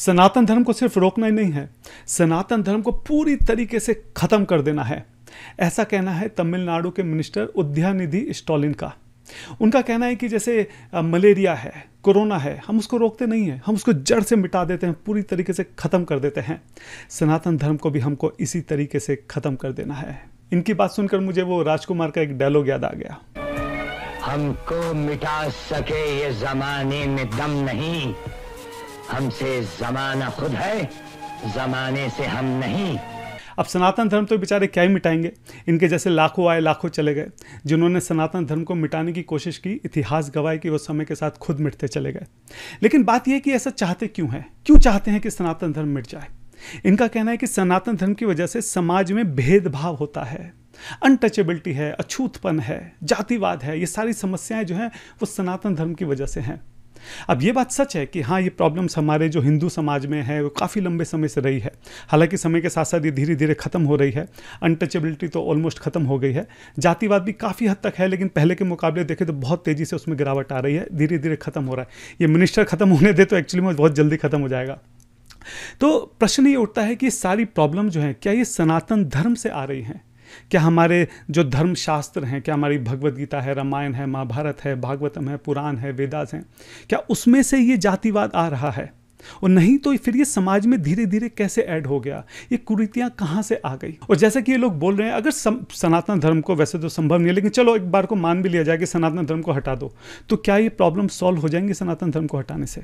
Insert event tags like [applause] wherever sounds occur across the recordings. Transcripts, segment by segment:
सनातन धर्म को सिर्फ रोकना ही नहीं है सनातन धर्म को पूरी तरीके से ख़त्म कर देना है ऐसा कहना है तमिलनाडु के मिनिस्टर उद्यानिधि स्टॉलिन का उनका कहना है कि जैसे मलेरिया है कोरोना है हम उसको रोकते नहीं हैं हम उसको जड़ से मिटा देते हैं पूरी तरीके से ख़त्म कर देते हैं सनातन धर्म को भी हमको इसी तरीके से ख़त्म कर देना है इनकी बात सुनकर मुझे वो राजकुमार का एक डायलॉग याद आ गया हमको मिटा सके ये जमाने में दम नहीं हमसे जमाना खुद है जमाने से हम नहीं अब सनातन धर्म तो बेचारे क्या ही मिटाएंगे इनके जैसे लाखों आए लाखों चले गए जिन्होंने सनातन धर्म को मिटाने की कोशिश की इतिहास गवाए कि वो समय के साथ खुद मिटते चले गए लेकिन बात यह कि ऐसा चाहते क्यों है क्यों चाहते हैं कि सनातन धर्म मिट जाए इनका कहना है कि सनातन धर्म की वजह से समाज में भेदभाव होता है अनटचेबिलिटी है अछूतपन है जातिवाद है ये सारी समस्याएं जो हैं वो सनातन धर्म की वजह से हैं अब ये बात सच है कि हाँ ये प्रॉब्लम्स हमारे जो हिंदू समाज में है वो काफ़ी लंबे समय से रही है हालांकि समय के साथ साथ ये धीरे धीरे ख़त्म हो रही है अनटचेबिलिटी तो ऑलमोस्ट ख़त्म हो गई है जातिवाद भी काफ़ी हद तक है लेकिन पहले के मुकाबले देखें तो बहुत तेज़ी से उसमें गिरावट आ रही है धीरे धीरे ख़त्म हो रहा है ये मिनिस्टर ख़त्म होने दे तो एक्चुअली में बहुत जल्दी ख़त्म हो जाएगा तो प्रश्न ये उठता है कि सारी प्रॉब्लम जो है क्या ये सनातन धर्म से आ रही हैं क्या हमारे जो धर्मशास्त्र हैं क्या हमारी भगवत गीता है रामायण है महाभारत है भागवतम है पुराण है वेदास हैं क्या उसमें से ये जातिवाद आ रहा है और नहीं तो फिर ये समाज में धीरे धीरे कैसे ऐड हो गया ये कुरीतियां कहां से आ गई और जैसा कि ये लोग बोल रहे हैं अगर सनातन धर्म को वैसे तो संभव नहीं है लेकिन चलो एक बार को मान भी लिया जाए कि सनातन धर्म को हटा दो तो क्या ये प्रॉब्लम सॉल्व हो जाएंगे सनातन धर्म को हटाने से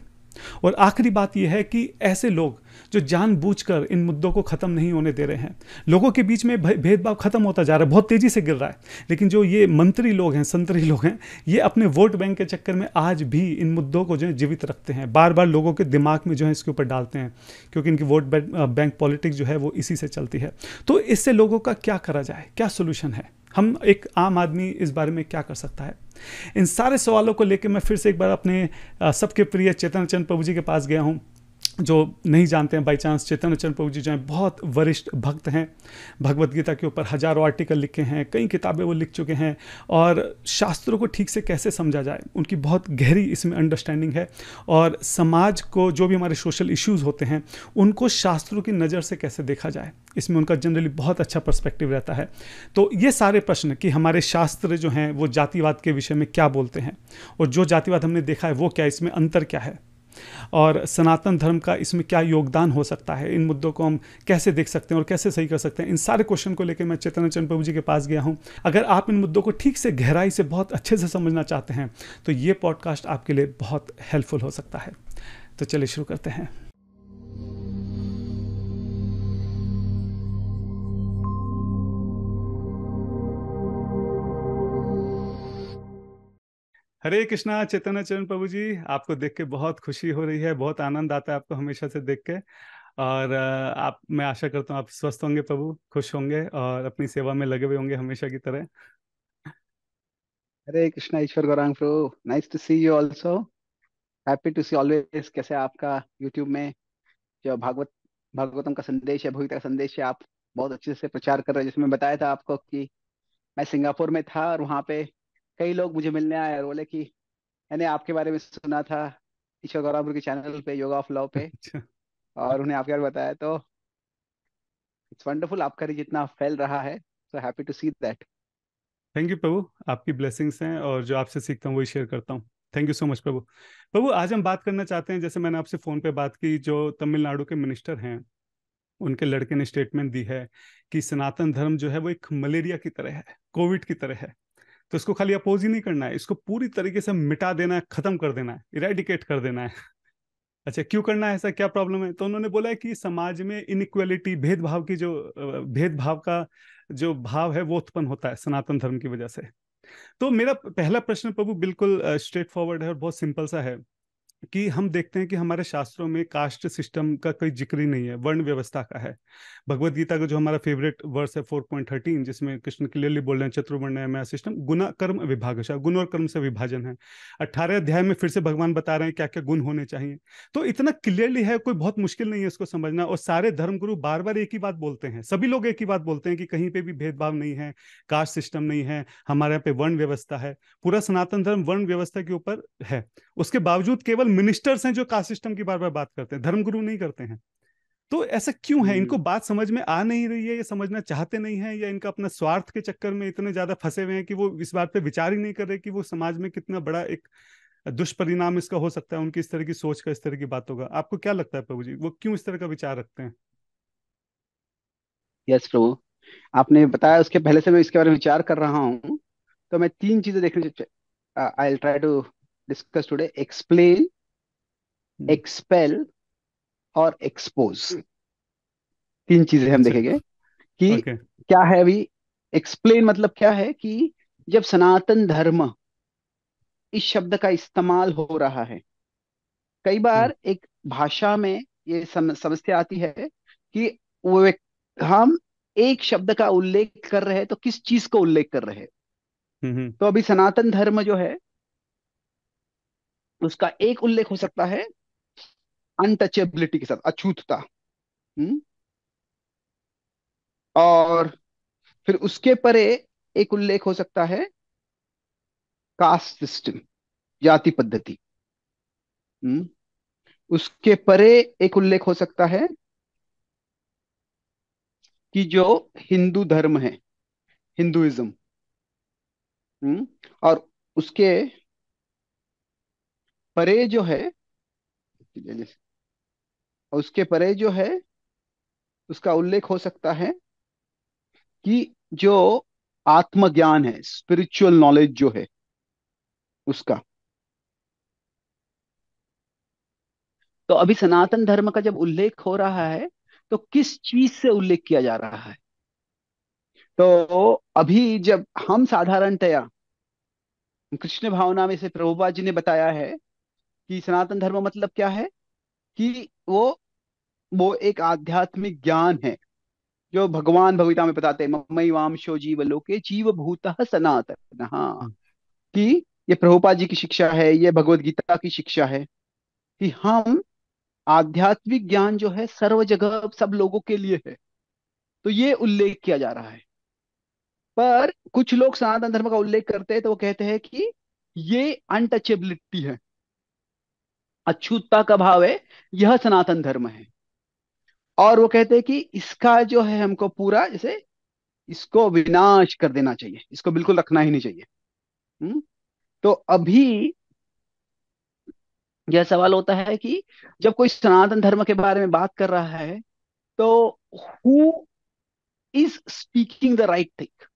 और आखिरी बात यह है कि ऐसे लोग जो जानबूझकर इन मुद्दों को ख़त्म नहीं होने दे रहे हैं लोगों के बीच में भेदभाव खत्म होता जा रहा है बहुत तेज़ी से गिर रहा है लेकिन जो ये मंत्री लोग हैं संतरी लोग हैं ये अपने वोट बैंक के चक्कर में आज भी इन मुद्दों को जो है जीवित रखते हैं बार बार लोगों के दिमाग में जो है इसके ऊपर डालते हैं क्योंकि इनकी वोट बैंक पॉलिटिक्स जो है वो इसी से चलती है तो इससे लोगों का क्या करा जाए क्या सोल्यूशन है हम एक आम आदमी इस बारे में क्या कर सकता है इन सारे सवालों को लेकर मैं फिर से एक बार अपने सबके प्रिय चेतन चंद प्रभु जी के पास गया हूँ जो नहीं जानते हैं बाई चांस चेतन चंद प्रभु जी जो हैं बहुत वरिष्ठ भक्त हैं भगवत गीता के ऊपर हजारों आर्टिकल लिखे हैं कई किताबें वो लिख चुके हैं और शास्त्रों को ठीक से कैसे समझा जाए उनकी बहुत गहरी इसमें अंडरस्टैंडिंग है और समाज को जो भी हमारे सोशल इश्यूज़ होते हैं उनको शास्त्रों की नज़र से कैसे देखा जाए इसमें उनका जनरली बहुत अच्छा परस्पेक्टिव रहता है तो ये सारे प्रश्न कि हमारे शास्त्र जो हैं वो जातिवाद के विषय में क्या बोलते हैं और जो जातिवाद हमने देखा है वो क्या इसमें अंतर क्या है और सनातन धर्म का इसमें क्या योगदान हो सकता है इन मुद्दों को हम कैसे देख सकते हैं और कैसे सही कर सकते हैं इन सारे क्वेश्चन को लेकर मैं चेतन चंद प्रभु जी के पास गया हूँ अगर आप इन मुद्दों को ठीक से गहराई से बहुत अच्छे से समझना चाहते हैं तो ये पॉडकास्ट आपके लिए बहुत हेल्पफुल हो सकता है तो चलिए शुरू करते हैं हरे कृष्णा चेतन चरण प्रभु जी आपको देख के बहुत खुशी हो रही है बहुत आनंद आता है आपको हमेशा से देख के और आप मैं आशा करता हूँ आप स्वस्थ होंगे प्रभु खुश होंगे और अपनी सेवा में लगे हुए होंगे हमेशा की तरह हरे कृष्णा ईश्वर गौरांग प्रभु nice to see you also happy to see always कैसे आपका यूट्यूब में जो भागवत भागवतम का संदेश है भविता का संदेश है आप बहुत अच्छे से प्रचार कर रहे हैं जिसमें बताया था आपको कि मैं सिंगापुर में था और वहाँ पे कई लोग मुझे मिलने आए और बोले कि मैंने आपके बारे में सुना था ईश्वर गौरापुर के चैनल पे योगा ऑफ लव पे अच्छा। और उन्हें आपके बारे में बताया तो इट्स वंडरफुल आपका जितना फैल रहा है so happy to see that thank you प्रभु आपकी ब्लेसिंग्स हैं और जो आपसे सीखता हूँ वही शेयर करता हूँ थैंक यू सो मच प्रभु प्रभु आज हम बात करना चाहते हैं जैसे मैंने आपसे फ़ोन पे बात की जो तमिलनाडु के मिनिस्टर हैं उनके लड़के ने स्टेटमेंट दी है कि सनातन धर्म जो है वो एक मलेरिया की तरह है कोविड की तरह है तो इसको खाली अपोज ही नहीं करना है इसको पूरी तरीके से मिटा देना है खत्म कर देना है इरेडिकेट कर देना है अच्छा क्यों करना है ऐसा क्या प्रॉब्लम है तो उन्होंने बोला है कि समाज में इनक्वेलिटी भेदभाव की जो भेदभाव का जो भाव है वो उत्पन्न होता है सनातन धर्म की वजह से तो मेरा पहला प्रश्न प्रभु बिल्कुल स्ट्रेट फॉरवर्ड है और बहुत सिंपल सा है कि हम देखते हैं कि हमारे शास्त्रों में कास्ट सिस्टम का कोई जिक्र ही नहीं है वर्ण व्यवस्था का है भगवत गीता का जो हमारा फेवरेट वर्स है फोर पॉइंट थर्टीन जिसमें कृष्ण क्लियरली बोल रहे हैं चतुर्वर्ण है सिस्टम गुना कर्म विभाग अच्छा, गुण और कर्म से विभाजन है अट्ठारह अध्याय में फिर से भगवान बता रहे हैं क्या क्या गुण होने चाहिए तो इतना क्लियरली है कोई बहुत मुश्किल नहीं है इसको समझना और सारे धर्मगुरु बार बार एक ही बात बोलते हैं सभी लोग एक ही बात बोलते हैं कि कहीं पे भी भेदभाव नहीं है कास्ट सिस्टम नहीं है हमारे यहाँ पे वर्ण व्यवस्था है पूरा सनातन धर्म वर्ण व्यवस्था के ऊपर है उसके बावजूद केवल मिनिस्टर्स हैं जो कास्ट सिस्टम की बार बार बात करते हैं धर्मगुरु नहीं करते हैं तो ऐसा क्यों है इनको हम्म। बात समझ में आ नहीं रही है ये समझना चाहते नहीं है या इनका अपना स्वार्थ के चक्कर में इतने ज्यादा फंसे हुए हैं कि वो इस बात पे विचार ही नहीं कर रहे कि वो समाज में कितना बड़ा एक दुष्परिणाम इसका हो सकता है उनकी इस तरह की सोच का इस तरह की बातों का आपको क्या लगता है प्रभु जी वो क्यों इस तरह का विचार रखते हैं यस प्रभु आपने बताया उसके पहले से मैं इसके बारे में विचार कर रहा हूँ तो मैं तीन चीजें देखने I try to discuss today explain expel hmm. और एक्सपोज तीन चीजें हम अच्छा। देखेंगे कि okay. क्या है अभी एक्सप्लेन मतलब क्या है कि जब सनातन धर्म इस शब्द का इस्तेमाल हो रहा है कई बार हम्म। एक भाषा में ये सम, समस्या आती है कि वो हम एक शब्द का उल्लेख कर रहे हैं तो किस चीज को उल्लेख कर रहे हैं हम्म, तो अभी सनातन धर्म जो है उसका एक उल्लेख हो सकता है अनटचेबिलिटी के साथ अछूतता हम्म? और फिर उसके परे एक उल्लेख हो सकता है कास्ट सिस्टम जाति पद्धति हम्म? उसके परे एक उल्लेख हो सकता है कि जो हिंदू धर्म है हिंदुइज्म हम्म? और उसके परे जो है और उसके परे जो है उसका उल्लेख हो सकता है कि जो आत्मज्ञान है स्पिरिचुअल नॉलेज जो है उसका तो अभी सनातन धर्म का जब उल्लेख हो रहा है तो किस चीज से उल्लेख किया जा रहा है तो अभी जब हम साधारणतया कृष्ण भावना में से प्रभुपा जी ने बताया है कि सनातन धर्म मतलब क्या है कि वो वो एक आध्यात्मिक ज्ञान है जो भगवान भगविता में बताते हैं मम्मी वामशो जीव लोके जीव भूत सनातन हाँ, हाँ कि ये प्रभुपा जी की शिक्षा है ये भगवदगीता गीता की शिक्षा है कि हम आध्यात्मिक ज्ञान जो है सर्व जगह सब लोगों के लिए है तो ये उल्लेख किया जा रहा है पर कुछ लोग सनातन धर्म का उल्लेख करते हैं तो वो कहते हैं कि ये अनटचेबिलिटी है अछूतता का भाव है यह सनातन धर्म है और वो कहते हैं कि इसका जो है हमको पूरा जैसे इसको विनाश कर देना चाहिए इसको बिल्कुल रखना ही नहीं चाहिए हुँ? हम्म, तो अभी यह सवाल होता है कि जब कोई सनातन धर्म के बारे में बात कर रहा है तो who is speaking the right thing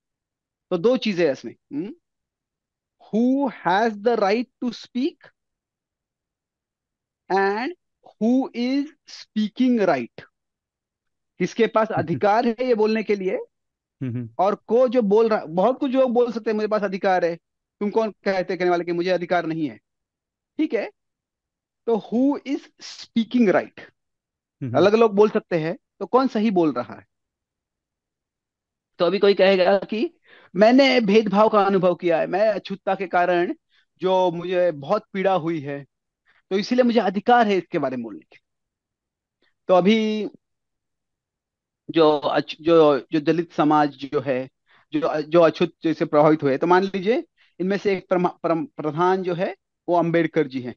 तो दो चीजें है इसमें who has the right to speak and who is speaking right किसके पास हम्म, हम्म। अधिकार है ये बोलने के लिए हम्म, और को जो बोल रहा बहुत कुछ लोग बोल सकते हैं मेरे पास अधिकार है तुम कौन कहते कहने वाले कि मुझे अधिकार नहीं है ठीक है तो हु इज स्पीकिंग राइट अलग लोग बोल सकते हैं तो कौन सही बोल रहा है तो अभी कोई कहेगा कि मैंने भेदभाव का अनुभव किया है मैं अछूतता के कारण जो मुझे बहुत पीड़ा हुई है तो इसीलिए मुझे अधिकार है इसके बारे में बोलने के तो अभी जो जो जो दलित समाज जो है जो जो अछूत जैसे प्रभावित हुए तो मान लीजिए इनमें से एक प्रधान जो है वो अम्बेडकर जी हैं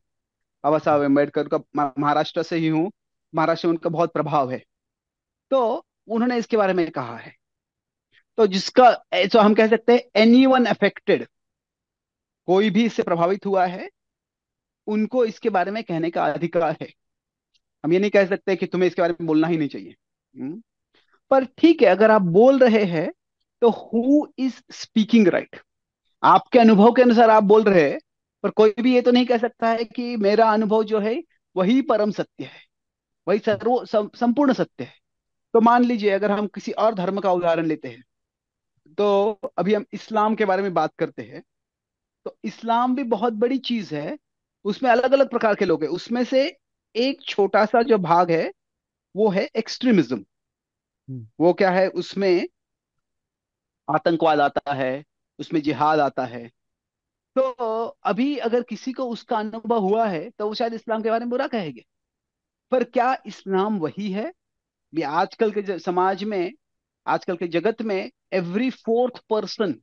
बाबा साहब अम्बेडकर का महाराष्ट्र से ही हूँ महाराष्ट्र में उनका बहुत प्रभाव है तो उन्होंने इसके बारे में कहा है तो जिसका तो हम कह सकते हैं एनी वन अफेक्टेड कोई भी इससे प्रभावित हुआ है उनको इसके बारे में कहने का अधिकार है हम ये नहीं कह सकते कि तुम्हें इसके बारे में बोलना ही नहीं चाहिए हम्म? पर ठीक है अगर आप बोल रहे हैं तो हु इज स्पीकिंग राइट आपके अनुभव के अनुसार आप बोल रहे हैं पर कोई भी ये तो नहीं कह सकता है कि मेरा अनुभव जो है वही परम सत्य है वही सर्व संपूर्ण सत्य है तो मान लीजिए अगर हम किसी और धर्म का उदाहरण लेते हैं तो अभी हम इस्लाम के बारे में बात करते हैं तो इस्लाम भी बहुत बड़ी चीज है उसमें अलग अलग प्रकार के लोग हैं उसमें से एक छोटा सा जो भाग है वो है एक्सट्रीमिज्म वो क्या है उसमें आतंकवाद आता है उसमें जिहाद आता है तो अभी अगर किसी को उसका अनुभव हुआ है तो वो शायद इस्लाम के बारे में बुरा कहेंगे पर क्या इस्लाम वही है भी आजकल के समाज में आजकल के जगत में एवरी फोर्थ पर्सन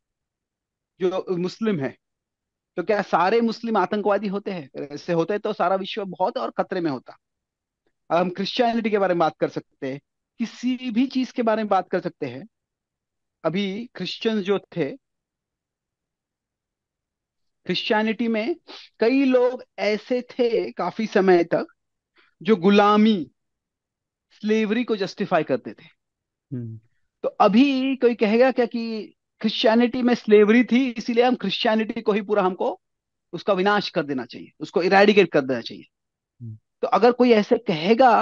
जो मुस्लिम है तो क्या सारे मुस्लिम आतंकवादी होते हैं ऐसे होते तो सारा विश्व बहुत और खतरे में होता अब हम क्रिश्चियनिटी के बारे में बात कर सकते हैं किसी भी चीज के बारे में बात कर सकते हैं अभी क्रिश्चियंस जो थे क्रिश्चियनिटी में कई लोग ऐसे थे काफी समय तक जो गुलामी स्लेवरी को जस्टिफाई करते थे हम्म। तो अभी कोई कहेगा क्या कि क्रिश्चियनिटी में स्लेवरी थी इसीलिए हम क्रिश्चियनिटी को ही पूरा हमको उसका विनाश कर देना चाहिए उसको इराडिकेट कर देना चाहिए हम्म। तो अगर कोई ऐसे कहेगा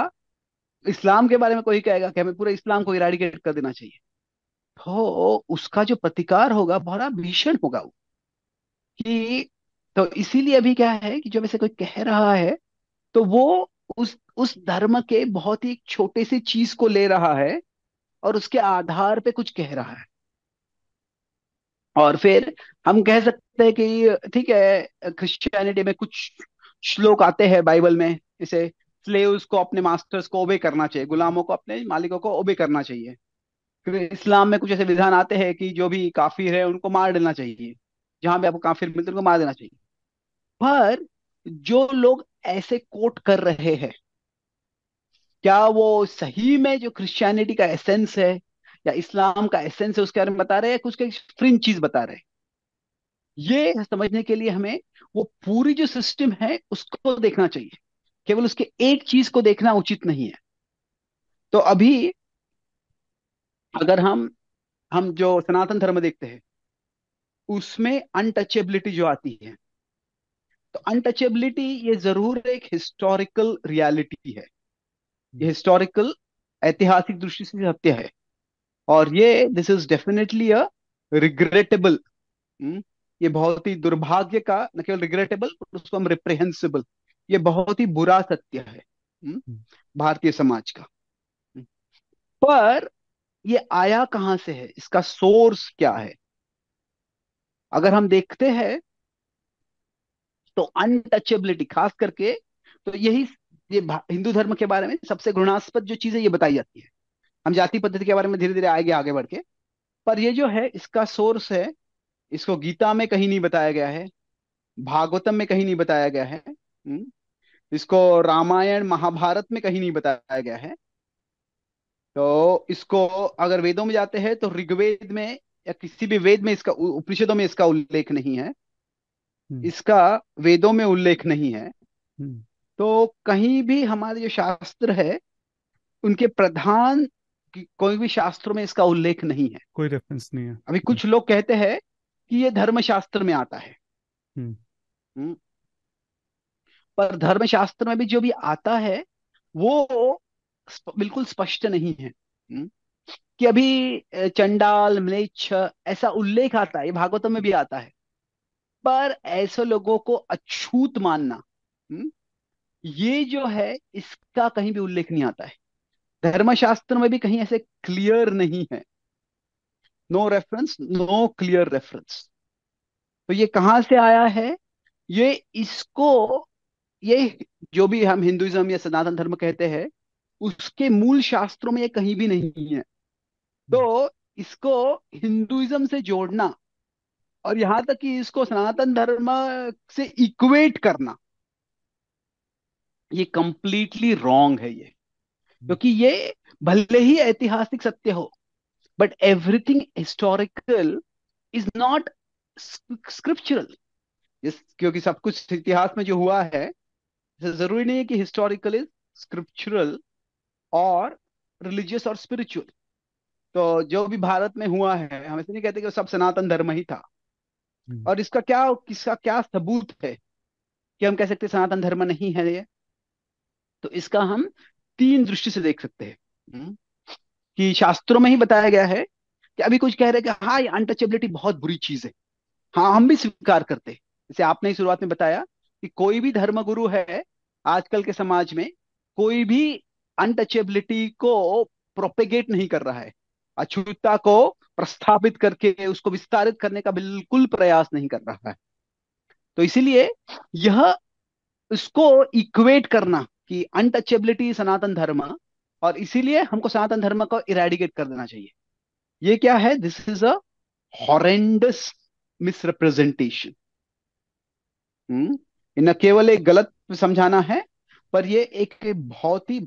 इस्लाम के बारे में कोई कहेगा कि हमें पूरे इस्लाम को इराडिकेट कर देना चाहिए तो उसका जो प्रतिकार होगा बड़ा भीषण होगा वो कि तो इसीलिए अभी क्या है कि जब ऐसे कोई कह रहा है तो वो उस उस धर्म के बहुत ही छोटे से चीज को ले रहा है और उसके आधार पे कुछ कह रहा है और फिर हम कह सकते हैं कि ठीक है क्रिश्चियनिटी में कुछ श्लोक आते हैं बाइबल में इसे स्लेव्स को अपने मास्टर्स को ओबे करना चाहिए गुलामों को अपने मालिकों को ओबे करना चाहिए फिर इस्लाम में कुछ ऐसे विधान आते हैं कि जो भी काफिर है उनको मार देना चाहिए जहां भी आपको काफिर मिलते उनको मार देना चाहिए पर जो लोग ऐसे कोट कर रहे हैं क्या वो सही में जो क्रिश्चियनिटी का एसेंस है या इस्लाम का एसेंस है उसके बारे में बता रहे हैं कुछ फ्रिंज चीज बता रहे हैं ये समझने के लिए हमें वो पूरी जो सिस्टम है उसको देखना चाहिए केवल उसके एक चीज को देखना उचित नहीं है तो अभी अगर हम हम जो सनातन धर्म देखते हैं उसमें अनटचेबिलिटी जो आती है तो अनटचेबिलिटी ये जरूर एक हिस्टोरिकल रियलिटी है ये हिस्टोरिकल ऐतिहासिक दृष्टि से सत्य है और ये this is definitely a regrettable ये बहुत ही दुर्भाग्य का न केवल रिग्रेटेबल उसको हम रिप्रेहेंसिबल ये बहुत ही बुरा सत्य है हम्म, हम्म। भारतीय समाज का पर ये आया कहां से है इसका सोर्स क्या है अगर हम देखते हैं तो अनटचेबिलिटी खास करके तो यही ये हिंदू धर्म के बारे में सबसे घृणास्पद जो चीज है ये बताई जाती है हम जाति पद्धति के बारे में धीरे धीरे आएंगे आगे बढ़ के पर ये जो है इसका सोर्स है इसको गीता में कहीं नहीं बताया गया है भागवतम में कहीं नहीं बताया गया है हम्म, इसको रामायण महाभारत में कहीं नहीं बताया गया है तो इसको अगर वेदों में जाते हैं तो ऋग्वेद में या किसी भी वेद में इसका उपनिषदों में इसका उल्लेख नहीं है हम्म। इसका वेदों में उल्लेख नहीं है हम्म। तो कहीं भी हमारे जो शास्त्र है उनके प्रधान कोई भी शास्त्रों में इसका उल्लेख नहीं है कोई रेफरेंस नहीं है अभी कुछ हम्म। लोग कहते हैं कि ये धर्म शास्त्र में आता है पर धर्मशास्त्र में भी जो भी आता है वो बिल्कुल स्पष्ट नहीं है हम्म? कि अभी चंडाल म्लेच्छ ऐसा उल्लेख आता है भागवत में भी आता है पर ऐसे लोगों को अछूत मानना हम्म? ये जो है इसका कहीं भी उल्लेख नहीं आता है धर्मशास्त्र में भी कहीं ऐसे क्लियर नहीं है no reference no clear reference तो ये कहां से आया है ये इसको ये जो भी हम हिंदुइज्म या सनातन धर्म कहते हैं उसके मूल शास्त्रों में ये कहीं भी नहीं है तो इसको हिंदुइज्म से जोड़ना और यहां तक कि इसको सनातन धर्म से इक्वेट करना ये कंप्लीटली रॉन्ग है ये क्योंकि ये भले ही ऐतिहासिक सत्य हो but everything historical is not scriptural क्योंकि सब कुछ इतिहास में जो हुआ है जरूरी नहीं है कि हिस्टोरिकल इज स्क्रिप्चुरल और रिलीजियस और स्पिरिचुअल तो जो भी भारत में हुआ है हम ऐसे नहीं कहते कि सब सनातन धर्म ही था हम्म। और इसका क्या किसका क्या सबूत है कि हम कह सकते सनातन धर्म नहीं है ये तो इसका हम तीन दृष्टि से देख सकते हैं हम्म। कि शास्त्रों में ही बताया गया है कि अभी कुछ कह रहे कि हाँ ये अनटचेबिलिटी बहुत बुरी चीज है हाँ हम भी स्वीकार करते हैं जैसे आपने शुरुआत में बताया कि कोई भी धर्म गुरु है आजकल के समाज में कोई भी अनटचेबिलिटी को प्रोपेगेट नहीं कर रहा है अछूता को प्रस्थापित करके उसको विस्तारित करने का बिल्कुल प्रयास नहीं कर रहा है तो इसीलिए यह इसको इक्वेट करना कि अनटचेबिलिटी सनातन धर्म और इसीलिए हमको सनातन धर्म को इरेडिकेट कर देना चाहिए ये क्या है this is a horrendous misrepresentation न केवल एक गलत समझाना है पर ये एक बहुत ही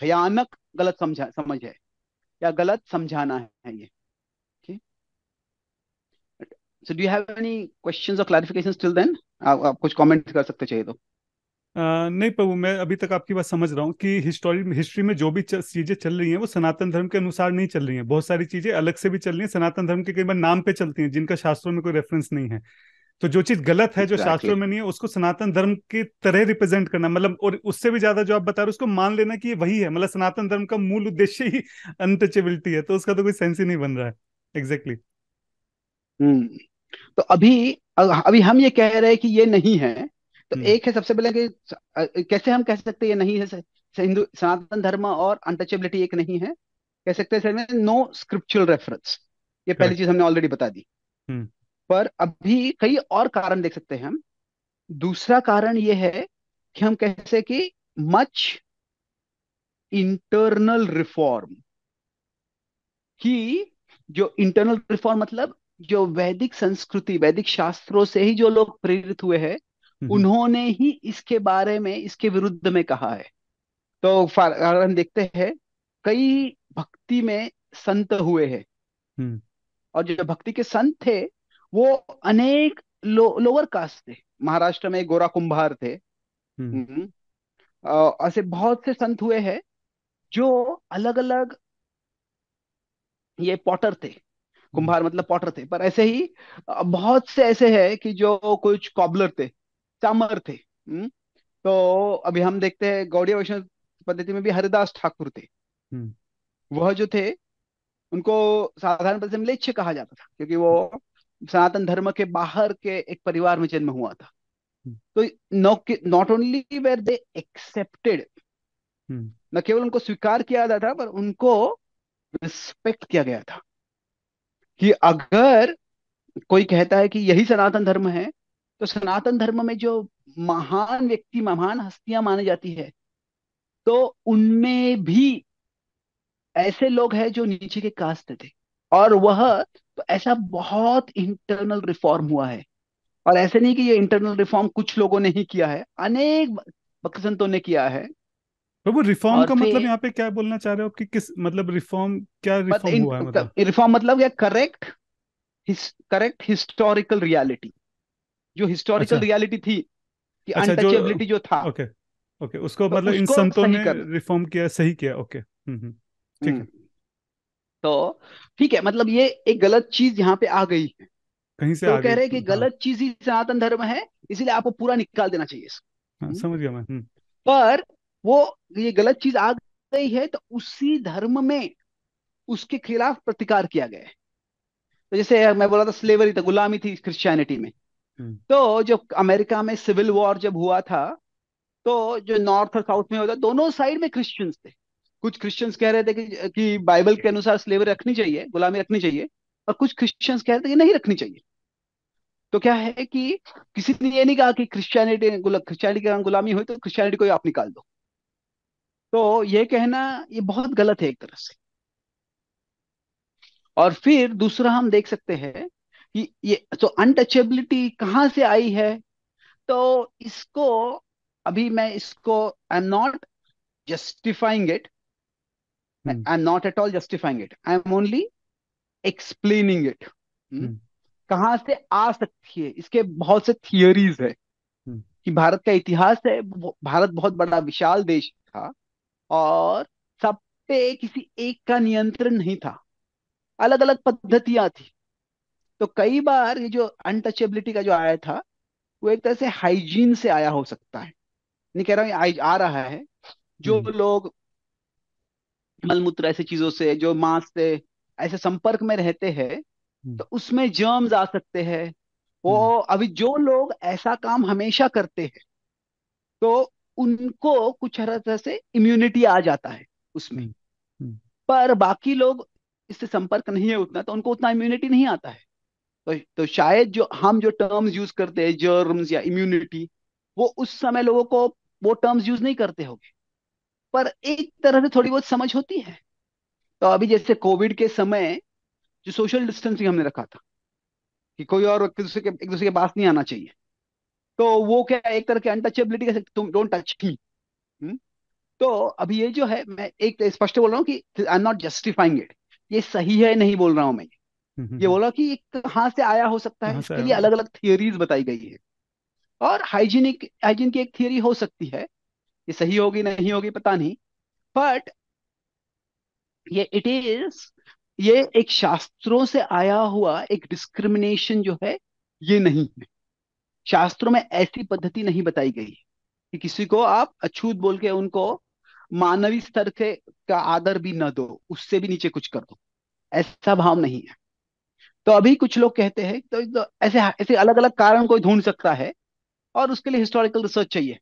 भयानक गलत समझा समझ है या गलत समझाना है ये so do have any questions और क्लैरिफिकेशंस स्टिल देन आप कुछ कमेंट कर सकते चाहिए तो Uh, नहीं प्रभु मैं अभी तक आपकी बात समझ रहा हूँ कि हिस्टोरी हिस्ट्री में जो भी चीजें चल रही हैं वो सनातन धर्म के अनुसार नहीं चल रही हैं बहुत सारी चीजें अलग से भी चल रही हैं सनातन धर्म के कई बार नाम पे चलती हैं जिनका शास्त्रों में कोई रेफरेंस नहीं है तो जो चीज गलत है जो शास्त्रों में नहीं है उसको सनातन धर्म की तरह रिप्रेजेंट करना मतलब और उससे भी ज्यादा जो आप बता रहे हो उसको मान लेना कि वही है मतलब सनातन धर्म का मूल उद्देश्य ही अनटचेबिलिटी [laughs] है तो उसका तो कोई सेंस ही नहीं बन रहा है एग्जैक्टली हम्म, तो अभी अभी हम ये कह रहे हैं कि ये नहीं है तो हम्म। एक है सबसे पहले कि कैसे हम कह सकते हैं ये नहीं है हिंदू सनातन धर्म और अनटचेबिलिटी एक नहीं है कह सकते हैं नो स्क्रिप्चुअल रेफरेंस ये पहली चीज हमने ऑलरेडी बता दी हम्म। पर अभी कई और कारण देख सकते हैं हम दूसरा कारण ये है कि हम कैसे कि मच इंटरनल रिफॉर्म की जो इंटरनल रिफॉर्म मतलब जो वैदिक संस्कृति वैदिक शास्त्रों से ही जो लोग प्रेरित हुए हैं हम्म। उन्होंने ही इसके बारे में इसके विरुद्ध में कहा है तो हम देखते हैं कई भक्ति में संत हुए हैं हम्म। और जो भक्ति के संत थे वो अनेक लो, लोअर कास्ट थे महाराष्ट्र में गोरा कुंभार थे हम्म। हम्म। ऐसे बहुत से संत हुए हैं जो अलग अलग ये पॉटर थे कुंभार मतलब पॉटर थे पर ऐसे ही बहुत से ऐसे हैं कि जो कुछ कॉबलर थे चामर थे हुँ? हम्म। तो अभी हम देखते हैं गौड़िया वैष्णव पद्धति में भी हरिदास ठाकुर थे वह जो थे उनको साधारण पद से मिले कहा जाता था क्योंकि वो सनातन धर्म के बाहर के एक परिवार में जन्म हुआ था हम्म। तो not only were they accepted न केवल उनको स्वीकार किया जाता था पर उनको रिस्पेक्ट किया गया था कि अगर कोई कहता है कि यही सनातन धर्म है तो सनातन धर्म में जो महान व्यक्ति महान हस्तियां मानी जाती है तो उनमें भी ऐसे लोग हैं जो नीचे के कास्ट थे और वह तो ऐसा बहुत इंटरनल रिफॉर्म हुआ है और ऐसे नहीं कि ये इंटरनल रिफॉर्म कुछ लोगों ने ही किया है अनेक भक्त संतों ने किया है प्रभु तो रिफॉर्म का मतलब यहाँ पे क्या बोलना चाह रहे हो कि किस मतलब रिफॉर्म क्या रिफॉर्म हुआ है मतलब रिफॉर्म मतलब क्या करेक्ट करेक्ट हिस्टोरिकल रियलिटी जो हिस्टोरिकल अच्छा, रियलिटी थी कि अनटचेबिलिटी अच्छा, जो, था ओके ओके उसको तो मतलब इन संतों ने रिफॉर्म किया सही किया ओके हम्म, हम्म ठीक हम्म। है तो ठीक है मतलब ये एक गलत चीज यहाँ पे आ गई है कहीं से तो आ कह गई रहे हैं कि हाँ। गलत चीज ही सनातन धर्म है इसीलिए आपको पूरा निकाल देना चाहिए हाँ, हम्म। समझ गया मैं हम्म। पर वो ये गलत चीज आ गई है तो उसी धर्म में उसके खिलाफ प्रतिकार किया गया है तो जैसे मैं बोला था स्लेवरी था गुलामी थी क्रिश्चियनिटी में हम्म। तो जब अमेरिका में सिविल वॉर जब हुआ था तो जो नॉर्थ और साउथ में होता दोनों साइड में क्रिश्चियंस थे कुछ क्रिश्चियंस कह रहे थे कि, कि बाइबल के अनुसार स्लेवर रखनी चाहिए गुलामी रखनी चाहिए और कुछ क्रिश्चियंस कह रहे थे कि नहीं रखनी चाहिए तो क्या है कि किसी ने ये नहीं कहा कि क्रिश्चियनिटी क्रिश्चियनिटी के गुलामी हुई तो क्रिश्चियनिटी को आप निकाल दो तो ये कहना ये बहुत गलत है एक तरह से और फिर दूसरा हम देख सकते हैं कि ये तो अनटचेबिलिटी कहाँ से आई है तो इसको अभी मैं इसको I am not justifying it Hmm. I'm not at all justifying it. I'm only explaining it. Hmm. hmm. कहाँ से आ सकती है इसके बहुत से थियोरीज है hmm. कि भारत का इतिहास है भारत बहुत बड़ा विशाल देश था और सब पे किसी एक का नियंत्रण नहीं था अलग अलग पद्धतियां थी तो कई बार ये जो अनटचेबिलिटी का जो आया था वो एक तरह से हाइजीन से आया हो सकता है नहीं कह रहा हूँ आ रहा है जो hmm. लोग हम्म। मलमूत्र ऐसी चीजों से जो मांस से ऐसे संपर्क में रहते हैं हम्म। तो उसमें जर्म्स आ सकते हैं वो हम्म। अभी जो लोग ऐसा काम हमेशा करते हैं तो उनको कुछ हर तरह से इम्यूनिटी आ जाता है उसमें पर बाकी लोग इससे संपर्क नहीं है उतना तो उनको उतना इम्यूनिटी नहीं आता है तो, तो शायद जो हम जो टर्म्स यूज करते हैं जर्म्स या इम्यूनिटी वो उस समय लोगों को वो टर्म्स यूज नहीं करते होंगे पर एक तरह से थोड़ी बहुत समझ होती है तो अभी जैसे कोविड के समय जो सोशल डिस्टेंसिंग हमने रखा था कि कोई और एक दूसरे के एक दूसरे के पास नहीं आना चाहिए तो वो क्या एक तरह की अनटचेबिलिटी कह तुम डोंट टच ही तो अभी ये जो है मैं एक स्पष्ट बोल रहा हूँ कि I am not justifying it ये सही है नहीं बोल रहा हूँ मैं हम्म, हम्म, ये हम्म। बोला रहा हूँ कि कहाँ से आया हो सकता है इसके लिए अलग अलग थियोरीज बताई गई है और हाइजीनिक हाइजीन की एक थियोरी हो सकती है ये सही होगी नहीं होगी पता नहीं बट ये इट इज ये एक शास्त्रों से आया हुआ एक डिस्क्रिमिनेशन जो है ये नहीं है शास्त्रों में ऐसी पद्धति नहीं बताई गई कि किसी को आप अछूत बोल के उनको मानवीय स्तर के का आदर भी न दो उससे भी नीचे कुछ कर दो ऐसा भाव नहीं है तो अभी कुछ लोग कहते हैं तो, तो ऐसे ऐसे अलग अलग कारण कोई ढूंढ सकता है और उसके लिए हिस्टोरिकल रिसर्च चाहिए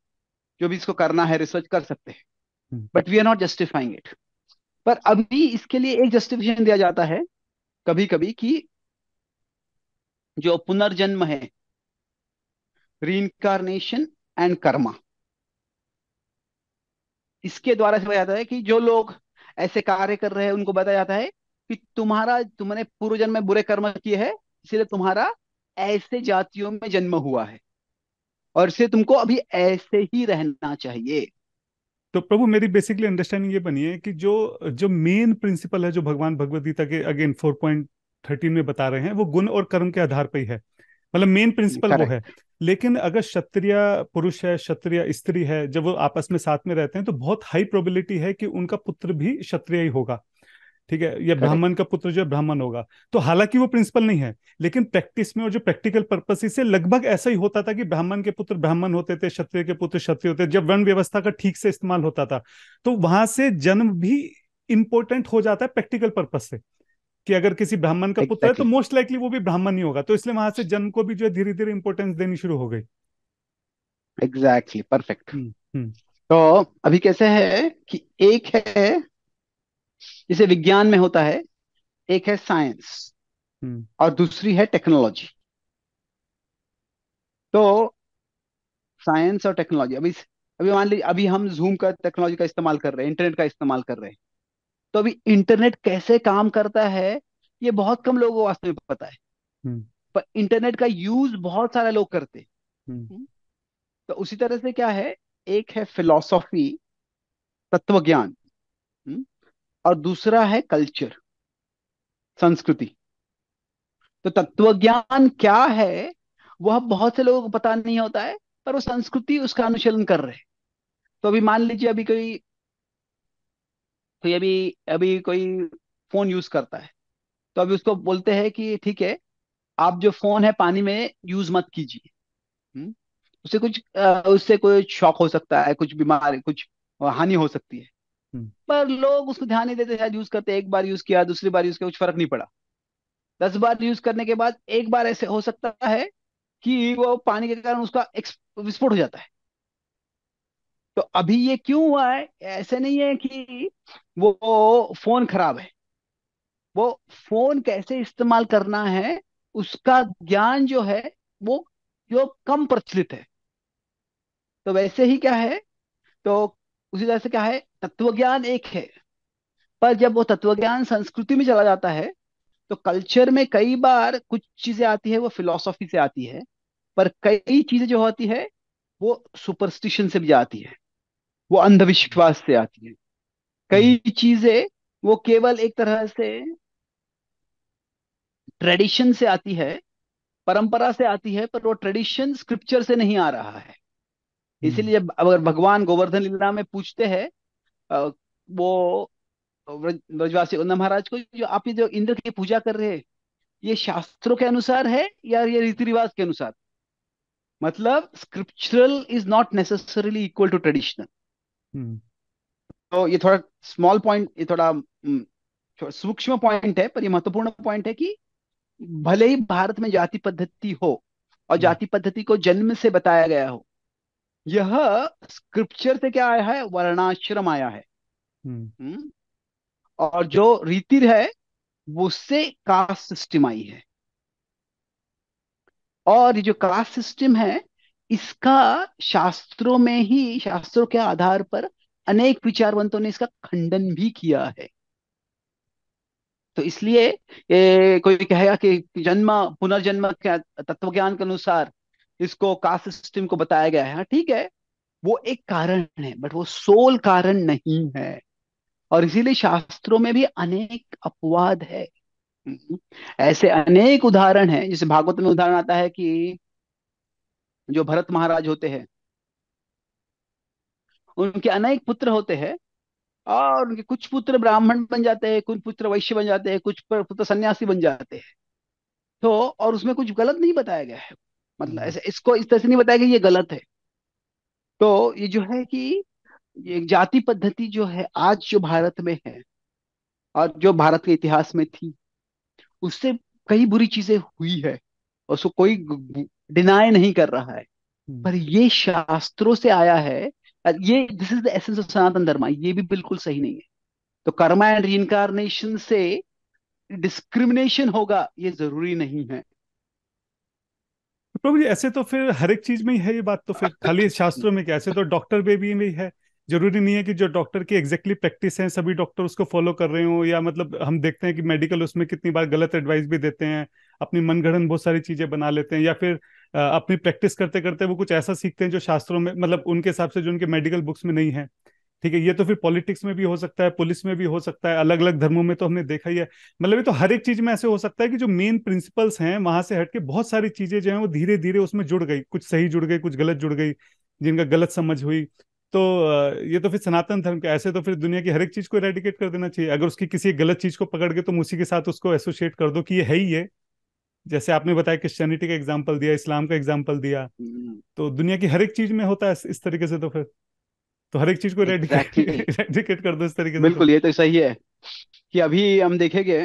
जो भी इसको करना है रिसर्च कर सकते हैं but we are not justifying it पर अभी इसके लिए एक जस्टिफिकेशन दिया जाता है कभी कभी कि जो पुनर्जन्म है रीइनकारनेशन एंड कर्मा इसके द्वारा से जाता है कि जो लोग ऐसे कार्य कर रहे हैं उनको बताया जाता है कि तुम्हारा तुमने पूर्वजन्म में बुरे कर्म किए हैं इसीलिए तुम्हारा ऐसे जातियों में जन्म हुआ है और इसे तुमको अभी ऐसे ही रहना चाहिए तो प्रभु मेरी बेसिकली अंडरस्टैंडिंग ये बनी है कि जो जो मेन प्रिंसिपल है जो भगवान भगवत गीता के अगेन फोर पॉइंट थर्टीन में बता रहे हैं वो गुण और कर्म के आधार पर ही है मतलब मेन प्रिंसिपल वो है लेकिन अगर क्षत्रिय पुरुष है क्षत्रिय स्त्री है जब वो आपस में साथ में रहते हैं तो बहुत हाई प्रोबेबिलिटी है कि उनका पुत्र भी क्षत्रिय ही होगा ठीक है या ब्राह्मण का पुत्र जो है ब्राह्मण होगा तो हालांकि वो प्रिंसिपल नहीं है लेकिन प्रैक्टिस में और जो प्रैक्टिकल पर्पस से लगभग ऐसा ही होता था कि ब्राह्मण के पुत्र ब्राह्मण होते थे क्षत्रिय के पुत्र क्षत्रिय होते जब वर्ण व्यवस्था का ठीक से इस्तेमाल होता था तो वहां से जन्म भी इंपॉर्टेंट हो जाता है प्रैक्टिकल पर्पज से कि अगर किसी ब्राह्मण का पुत्र है तो मोस्ट लाइकली वो भी ब्राह्मण ही होगा तो इसलिए वहां से जन्म को भी जो है धीरे धीरे इंपोर्टेंस देनी शुरू हो गई एग्जैक्टली हम्म, हम्म। परफेक्ट तो अभी कैसे है कि एक है जैसे विज्ञान में होता है एक है साइंस हम्म। और दूसरी है टेक्नोलॉजी तो साइंस और टेक्नोलॉजी अभी अभी मान लीजिए अभी हम जूम का टेक्नोलॉजी का इस्तेमाल कर रहे हैं इंटरनेट का इस्तेमाल कर रहे हैं तो अभी इंटरनेट कैसे काम करता है ये बहुत कम लोगों को वास्तव में पता है हम्म। पर इंटरनेट का यूज बहुत सारे लोग करते हम्म। तो उसी तरह से क्या है एक है फिलोसॉफी तत्व ज्ञान और दूसरा है कल्चर संस्कृति तो तत्व ज्ञान क्या है वह बहुत से लोगों को पता नहीं होता है पर वो संस्कृति उसका अनुशीलन कर रहे तो अभी मान लीजिए अभी कोई कोई अभी अभी कोई फोन यूज करता है तो अभी उसको बोलते हैं कि ठीक है आप जो फोन है पानी में यूज मत कीजिए हम्म, उससे कुछ उससे कोई शॉक हो सकता है कुछ बीमारी कुछ हानि हो सकती है पर लोग उसको ध्यान नहीं देते शायद यूज करते एक बार यूज किया दूसरी बार यूज किया कुछ फर्क नहीं पड़ा दस बार यूज करने के बाद एक बार ऐसे हो सकता है कि वो पानी के कारण उसका विस्फोट हो जाता है तो अभी ये क्यों हुआ है ऐसे नहीं है कि वो फोन खराब है वो फोन कैसे इस्तेमाल करना है उसका ज्ञान जो है वो जो कम प्रचलित है तो वैसे ही क्या है तो उसी तरह से क्या है ज्ञान एक है पर जब वो तत्व ज्ञान संस्कृति में चला जाता है तो कल्चर में कई बार कुछ चीजें आती है वो फिलोसॉफी से आती है पर कई चीजें जो होती है वो सुपरस्टिशन से भी आती है वो अंधविश्वास से आती है कई हम्म। चीजें वो केवल एक तरह से ट्रेडिशन से आती है परंपरा से आती है पर वो ट्रेडिशन स्क्रिप्चर से नहीं आ रहा है हम्म। इसीलिए जब अगर भगवान गोवर्धन लीला में पूछते हैं वो ब्रजवासी उन्ना महाराज को जो आप जो इंद्र की पूजा कर रहे हैं ये शास्त्रों के अनुसार है या ये रीति रिवाज के अनुसार मतलब scriptural is not necessarily equal to traditional तो ये थोड़ा स्मॉल पॉइंट ये थोड़ा hmm, सूक्ष्म पॉइंट है पर ये महत्वपूर्ण पॉइंट है कि भले ही भारत में जाति पद्धति हो और hmm. जाति पद्धति को जन्म से बताया गया हो यह स्क्रिप्चर से क्या आया है वर्णाश्रम आया है हुँ. हम्म। हम्म। और जो रीतिर है उससे कास्ट सिस्टम आई है और ये जो कास्ट सिस्टम है इसका शास्त्रों में ही शास्त्रों के आधार पर अनेक विचारवंतों ने इसका खंडन भी किया है तो इसलिए कोई कहेगा कि जन्म पुनर्जन्म के तत्व ज्ञान के अनुसार इसको कास्ट सिस्टम को बताया गया है हाँ, ठीक है वो एक कारण है बट वो सोल कारण नहीं है और इसीलिए शास्त्रों में भी अनेक अपवाद है ऐसे अनेक उदाहरण है जैसे भागवत में उदाहरण आता है कि जो भरत महाराज होते हैं उनके अनेक पुत्र होते हैं और उनके कुछ पुत्र ब्राह्मण बन जाते हैं कुछ पुत्र वैश्य बन जाते हैं कुछ पुत्र सन्यासी बन जाते हैं तो और उसमें कुछ गलत नहीं बताया गया है मतलब हम्म। ऐसे इसको इस तरह से नहीं बताया कि ये गलत है तो ये जो है कि ये जाति पद्धति जो है आज जो भारत में है और जो भारत के इतिहास में थी उससे कई बुरी चीजें हुई है और उसको कोई डिनाय नहीं कर रहा है हम्म। पर ये शास्त्रों से आया है ये this is the essence of Sanatan Dharma ये भी बिल्कुल सही नहीं है तो कर्मा एंड री से डिस्क्रिमिनेशन होगा ये जरूरी नहीं है प्रभु जी ऐसे तो फिर हर एक चीज में ही है ये बात तो फिर [laughs] खाली शास्त्रों में कैसे ऐसे तो डॉक्टर बेबी में ही है जरूरी नहीं है कि जो डॉक्टर की एग्जैक्टली प्रैक्टिस है सभी डॉक्टर उसको फॉलो कर रहे हो या मतलब हम देखते हैं कि मेडिकल उसमें कितनी बार गलत एडवाइस भी देते हैं अपनी मनगढ़ बहुत सारी चीजें बना लेते हैं या फिर अपनी प्रैक्टिस करते करते वो कुछ ऐसा सीखते हैं जो शास्त्रों में मतलब उनके हिसाब से जो उनके मेडिकल बुक्स में नहीं है ठीक है ये तो फिर पॉलिटिक्स में भी हो सकता है पुलिस में भी हो सकता है अलग अलग धर्मों में तो हमने देखा ही है मतलब ये तो हर एक चीज में ऐसे हो सकता है कि जो मेन प्रिंसिपल्स हैं वहां से हटके बहुत सारी चीजें जो है वो धीरे धीरे उसमें जुड़ गई कुछ सही जुड़ गई कुछ गलत जुड़ गई जिनका गलत समझ हुई तो ये तो फिर सनातन धर्म के ऐसे तो फिर दुनिया की हर एक चीज को रेडिकेट कर देना चाहिए अगर उसकी किसी गलत चीज को पकड़ के तुम उसी के साथ उसको एसोसिएट कर दो कि ये है ही ये जैसे आपने बताया क्रिश्चियनिटी का एग्जाम्पल दिया इस्लाम का एग्जाम्पल दिया हम्म। तो दुनिया की हर एक चीज में होता है इस तरीके से तो फिर तो हर एक चीज को रेडिकेट [laughs] कर दो इस तरीके से बिल्कुल ये तो सही है कि अभी हम देखेंगे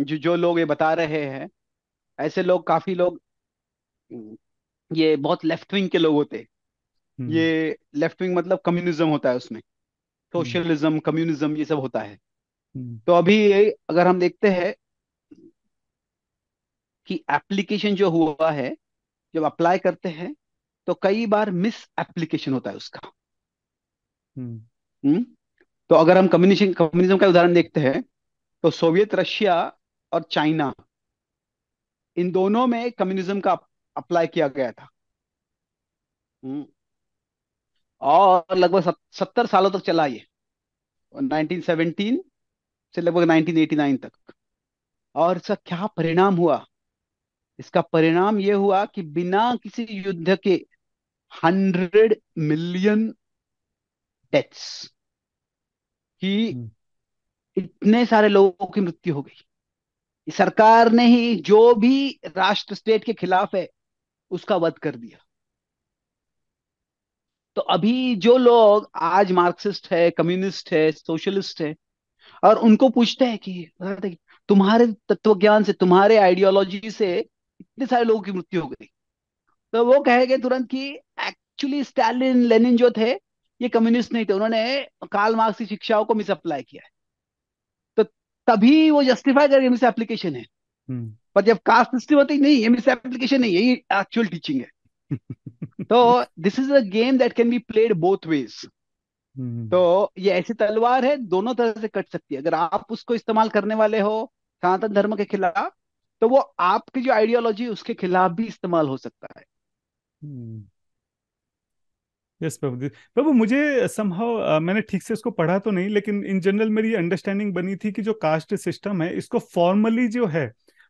जो जो लोग ये बता रहे हैं ऐसे लोग काफी लोग ये बहुत लेफ्ट विंग के लोग होते हम्म। ये लेफ्ट विंग मतलब कम्युनिज्म होता है उसमें सोशलिज्म हम्म। कम्युनिज्म ये सब होता है हम्म। तो अभी अगर हम देखते हैं कि एप्लीकेशन जो हुआ है जब अप्लाई करते हैं तो कई बार मिस एप्लीकेशन होता है उसका हम्म। हम्म? तो अगर हम कम्युनिज्म कम्युनिज्म का उदाहरण देखते हैं तो सोवियत रशिया और चाइना इन दोनों में कम्युनिज्म का अप्लाई किया गया था हम्म। और लगभग सत्तर सालों तक चला ये 1917 से लगभग 1989 तक और इसका क्या परिणाम हुआ इसका परिणाम यह हुआ कि बिना किसी युद्ध के हंड्रेड मिलियन डेथ्स कि hmm. इतने सारे लोगों की मृत्यु हो गई सरकार ने ही जो भी राष्ट्र स्टेट के खिलाफ है उसका वध कर दिया तो अभी जो लोग आज मार्क्सिस्ट है कम्युनिस्ट है सोशलिस्ट है और उनको पूछते हैं कि तुम्हारे तत्व ज्ञान से तुम्हारे आइडियोलॉजी से इतने सारे लोगों की मृत्यु हो गई तो वो कहेंगे तुरंत कि एक्चुअली स्टालिन लेनिन जो थे ये कम्युनिस्ट नहीं थे उन्होंने काल मार्क्स की शिक्षाओं को मिस अप्लाई किया है तो तभी वो जस्टिफाई करेंगे मिस एप्लीकेशन है हम्म। पर जब कास्ट सिस्टम होती नहीं ये मिस एप्लीकेशन नहीं यही एक्चुअल टीचिंग है [laughs] तो this is a game that can be played both ways तो ये ऐसी तलवार है दोनों तरह से कट सकती है अगर आप उसको इस्तेमाल करने वाले हो सनातन धर्म के खिलाफ तो वो आपकी जो आइडियोलॉजी उसके खिलाफ भी इस्तेमाल हो सकता है हम्म। यस प्रभु प्रभु मुझे संभव मैंने ठीक से इसको पढ़ा तो नहीं लेकिन इन जनरल मेरी अंडरस्टैंडिंग बनी थी कि जो कास्ट सिस्टम है इसको फॉर्मली जो है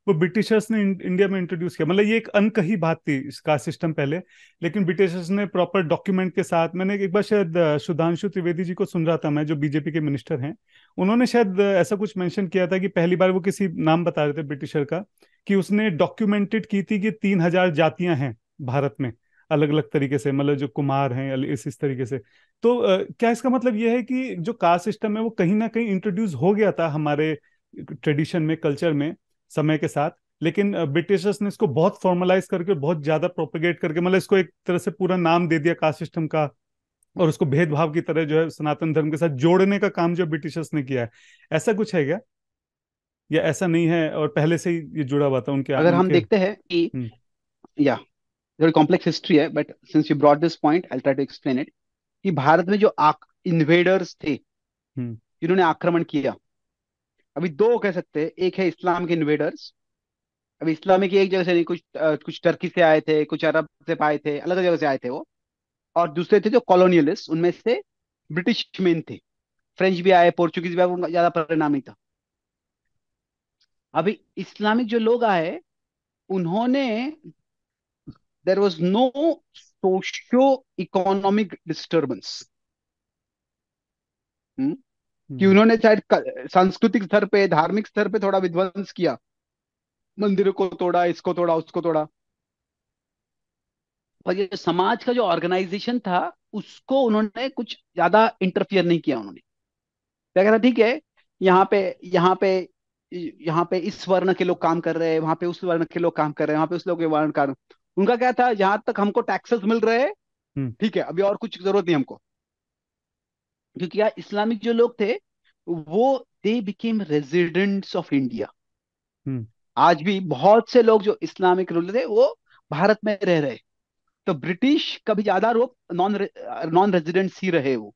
वो ब्रिटिशर्स ने इंडिया में इंट्रोड्यूस किया मतलब ये एक अनकही बात थी कास्ट सिस्टम पहले लेकिन ब्रिटिशर्स ने प्रॉपर डॉक्यूमेंट के साथ मैंने एक बार शायद सुधांशु त्रिवेदी जी को सुन रहा था मैं जो बीजेपी के मिनिस्टर हैं उन्होंने शायद ऐसा कुछ मेंशन किया था कि पहली बार वो किसी नाम बता रहे थे ब्रिटिशर का कि उसने डॉक्यूमेंटेड की थी कि तीन हजार जातियां हैं भारत में अलग अलग तरीके से मतलब जो कुमार हैं इस इस तरीके से तो क्या इसका मतलब यह है कि जो कास्ट सिस्टम है वो कहीं ना कहीं इंट्रोड्यूस हो गया था हमारे ट्रेडिशन में कल्चर में समय के साथ लेकिन ब्रिटिशर्स ने इसको बहुत फॉर्मलाइज करके बहुत ज्यादा प्रोपोगेट करके मतलब इसको एक तरह से पूरा नाम दे दिया कास्ट सिस्टम का और उसको भेदभाव की तरह जो है सनातन धर्म के साथ जोड़ने का काम जो ब्रिटिशर्स ने किया है ऐसा कुछ है क्या या ऐसा नहीं है और पहले से ही ये जुड़ा हुआ था उनके अगर हम देखते हैं कि या थोड़ी कॉम्प्लेक्स हिस्ट्री है but since you brought this point I try to explain it कि भारत में जो इन्वेडर्स थे हम्म। जिन्होंने आक्रमण किया अभी दो कह सकते हैं एक है इस्लाम के इन्वेडर्स अब इस्लामी की एक जगह से नहीं कुछ आ, कुछ टर्की से आए थे कुछ अरब से आए थे अलग जगह से आए थे वो और दूसरे थे जो कॉलोनियलिस्ट उनमें से ब्रिटिश मेन थे फ्रेंच भी आए पोर्चुगीज भी आए उनका ज्यादा परिणाम नहीं था अभी इस्लामिक जो लोग आए उन्होंने there was no socio disturbance hmm? कि hmm. उन्होंने शायद सांस्कृतिक स्तर पे धार्मिक स्तर पे थोड़ा विध्वंस किया मंदिर को तोड़ा इसको तोड़ा उसको तोड़ा पर ये समाज का जो ऑर्गेनाइजेशन था उसको उन्होंने कुछ ज्यादा इंटरफियर नहीं किया उन्होंने कह रहा ठीक है यहाँ पे यहाँ पे यहाँ पे इस वर्ण के लोग काम कर रहे हैं वहां पे उस वर्ण के लोग काम कर रहे हैं वहां पे उस लोग के वर्ण काम उनका क्या था जहां तक हमको टैक्सेस मिल रहे हैं हम्म। ठीक है अभी और कुछ जरूरत नहीं हमको क्योंकि यार इस्लामिक जो लोग थे वो they became residents of India आज भी बहुत से लोग जो इस्लामिक रूल थे वो भारत में रह रहे तो ब्रिटिश कभी ज्यादा लोग नॉन नॉन रेजिडेंट्स ही रहे वो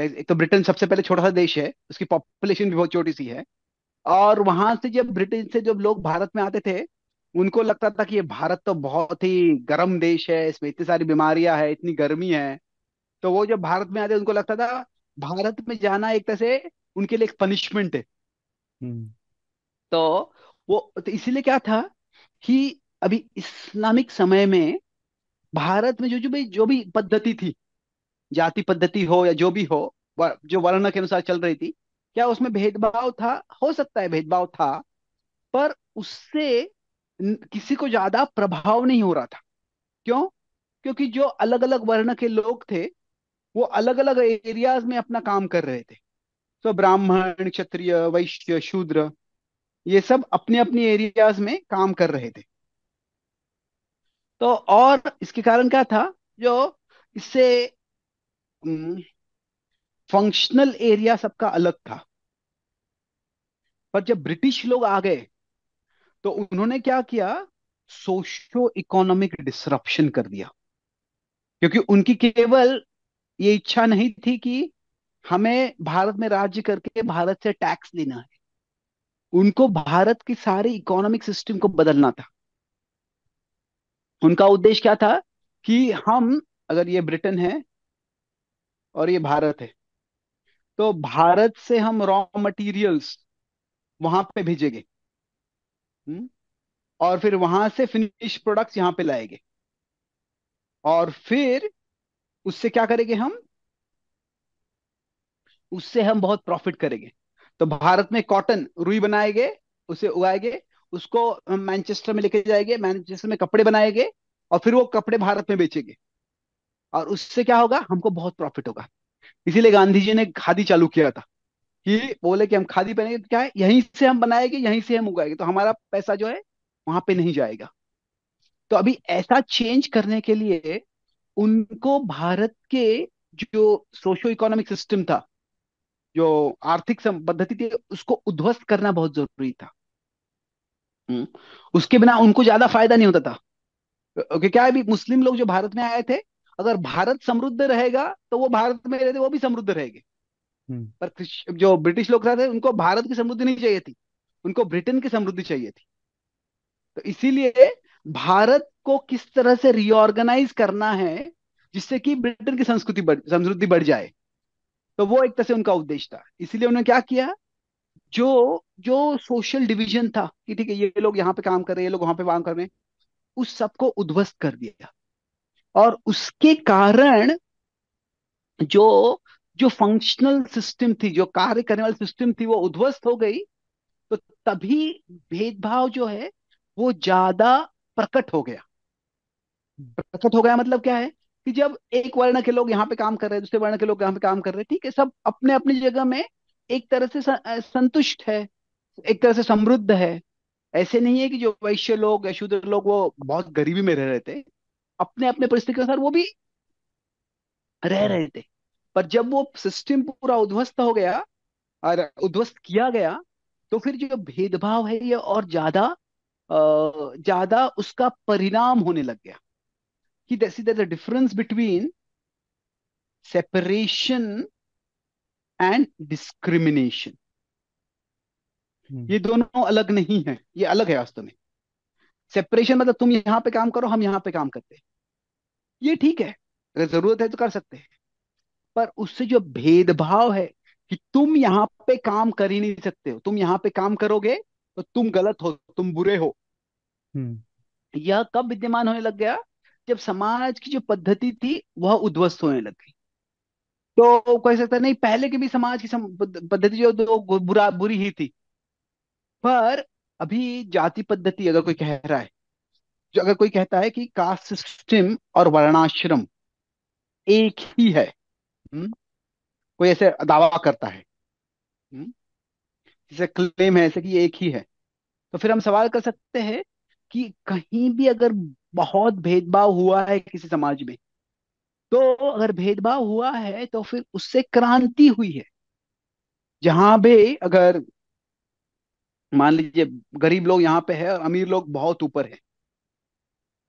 एक तो ब्रिटेन सबसे पहले छोटा सा देश है उसकी पॉपुलेशन भी बहुत छोटी सी है और वहां से जब ब्रिटेन से जब लोग भारत में आते थे उनको लगता था कि ये भारत तो बहुत ही गर्म देश है इसमें इतनी सारी बीमारियां है इतनी गर्मी है तो वो जब भारत में आते उनको लगता था भारत में जाना एक तरह से उनके लिए एक पनिशमेंट है हम्म तो वो तो इसीलिए क्या था कि अभी इस्लामिक समय में भारत में जो जो भी जो भी पद्धति थी जाति पद्धति हो या जो भी हो जो वर्ण के अनुसार चल रही थी क्या उसमें भेदभाव था हो सकता है भेदभाव था पर उससे किसी को ज्यादा प्रभाव नहीं हो रहा था क्यों क्योंकि जो अलग अलग वर्ण के लोग थे वो अलग अलग एरियाज में अपना काम कर रहे थे तो ब्राह्मण क्षत्रिय वैश्य शूद्र ये सब अपने अपने एरियाज में काम कर रहे थे तो और इसके कारण क्या था जो इससे फंक्शनल एरिया सबका अलग था पर जब ब्रिटिश लोग आ गए तो उन्होंने क्या किया सोशो इकोनॉमिक डिसरप्शन कर दिया क्योंकि उनकी केवल ये इच्छा नहीं थी कि हमें भारत में राज्य करके भारत से टैक्स लेना है उनको भारत की सारी इकोनॉमिक सिस्टम को बदलना था उनका उद्देश्य क्या था कि हम अगर ये ब्रिटेन है और ये भारत है तो भारत से हम रॉ मटेरियल्स वहां पे भेजेंगे हम्म? और फिर वहां से फिनिश प्रोडक्ट्स यहाँ पे लाएंगे और फिर उससे क्या करेंगे हम उससे हम बहुत प्रॉफिट करेंगे तो भारत में कॉटन रुई बनाएंगे उसे उगाएंगे उसको हम मैनचेस्टर में लेके जाएंगे मैनचेस्टर में कपड़े बनाएंगे और फिर वो कपड़े भारत में बेचेंगे और उससे क्या होगा हमको बहुत प्रॉफिट होगा इसीलिए गांधी जी ने खादी चालू किया था कि बोले कि हम खादी पहनेंगे तो क्या है यहीं से हम बनाएंगे यहीं से हम उगाएंगे तो हमारा पैसा जो है वहां पे नहीं जाएगा तो अभी ऐसा चेंज करने के लिए उनको भारत के जो सोशो इकोनॉमिक सिस्टम था जो आर्थिक पद्धति थी उसको उध्वस्त करना बहुत जरूरी था हम्म। उसके बिना उनको ज्यादा फायदा नहीं होता था ओके क्या अभी मुस्लिम लोग जो भारत में आए थे अगर भारत समृद्ध रहेगा तो वो भारत में रहते वो भी समृद्ध रहेगा हम्म। पर जो ब्रिटिश लोग थे उनको भारत की समृद्धि नहीं चाहिए थी उनको ब्रिटेन की समृद्धि चाहिए थी तो इसीलिए भारत को किस तरह से रिओर्गेनाइज करना है जिससे कि ब्रिटेन की संस्कृति बढ़ समृद्धि बढ़ जाए तो वो एक तरह से उनका उद्देश्य था इसीलिए उन्होंने क्या किया जो जो सोशल डिवीजन था कि ठीक है ये लोग यहाँ पे काम कर रहे हैं ये लोग वहां पे काम कर रहे हैं उस सबको उद्वस्त कर दिया और उसके कारण जो जो फंक्शनल सिस्टम थी जो कार्य करने वाली सिस्टम थी वो उध्वस्त हो गई तो तभी भेदभाव जो है वो ज्यादा प्रकट हो गया प्रकट हो गया मतलब क्या है कि जब एक वर्ण के लोग यहाँ पे काम कर रहे हैं दूसरे वर्ण के लोग यहाँ पे काम कर रहे हैं ठीक है सब अपने अपनी जगह में एक तरह से संतुष्ट है एक तरह से समृद्ध है ऐसे नहीं है कि जो वैश्य लोग या शूद्र लोग वो बहुत गरीबी में रह रहे थे अपने अपने परिस्थिति के अनुसार वो भी रह रहे थे पर जब वो सिस्टम पूरा उध्वस्त हो गया और उध्वस्त किया गया तो फिर जो भेदभाव है ये और ज्यादा ज्यादा उसका परिणाम होने लग गया कि the difference between separation and discrimination ये दोनों अलग नहीं है ये अलग है वास्तव में सेपरेशन मतलब तुम यहां पे काम करो हम यहाँ पे काम करते हैं ये ठीक है अगर जरूरत है तो कर सकते हैं पर उससे जो भेदभाव है कि तुम यहाँ पे काम कर ही नहीं सकते हो तुम यहाँ पे काम करोगे तो तुम गलत हो तुम बुरे हो हम्म। यह कब विद्यमान होने लग गया जब समाज की जो पद्धति थी वह उद्वस्त होने लग गई तो कह सकता नहीं पहले के भी समाज की सम, पद्धति जो तो बुरा बुरी ही थी पर अभी जाति पद्धति अगर कोई कह रहा है जो अगर कोई कहता है कि कास्ट सिस्टम और वर्णाश्रम एक ही है हुँ? हम्म? कोई ऐसे दावा करता है हम्म? जैसे क्लेम है ऐसे कि एक ही है तो फिर हम सवाल कर सकते हैं कि कहीं भी अगर बहुत भेदभाव हुआ है किसी समाज में तो अगर भेदभाव हुआ है तो फिर उससे क्रांति हुई है जहां भी अगर मान लीजिए गरीब लोग यहाँ पे है और अमीर लोग बहुत ऊपर है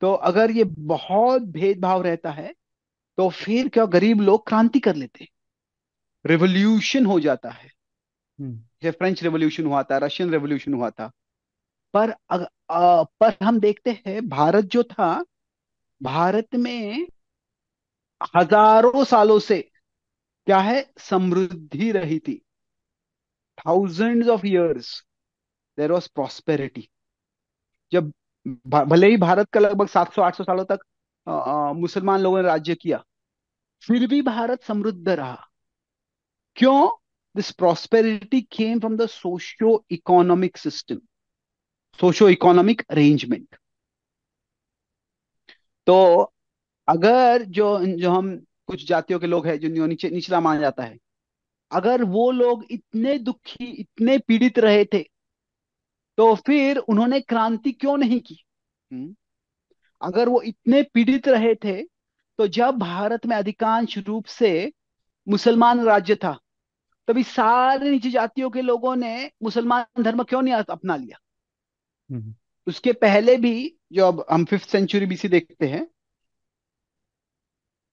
तो अगर ये बहुत भेदभाव रहता है तो फिर क्या गरीब लोग क्रांति कर लेते रेवोल्यूशन हो जाता है जैसे फ्रेंच रेवोल्यूशन हुआ था रशियन रेवोल्यूशन हुआ था पर अग, आ, पर हम देखते हैं भारत जो था भारत में हजारों सालों से क्या है समृद्धि रही थी thousand of years there was prosperity जब भले ही भारत का लगभग 700-800 सालों तक मुसलमान लोगों ने राज्य किया फिर भी भारत समृद्ध रहा क्यों this prosperity came from the socio economic system socio economic arrangement तो अगर जो जो हम कुछ जातियों के लोग हैं जो नीचे निचला माना जाता है अगर वो लोग इतने दुखी इतने पीड़ित रहे थे तो फिर उन्होंने क्रांति क्यों नहीं की हुँ? हम्म। अगर वो इतने पीड़ित रहे थे तो जब भारत में अधिकांश रूप से मुसलमान राज्य था तभी सारे नीचे जातियों के लोगों ने मुसलमान धर्म क्यों नहीं अपना लिया हम्म। उसके पहले भी जो अब हम फिफ्थ सेंचुरी बीसी देखते हैं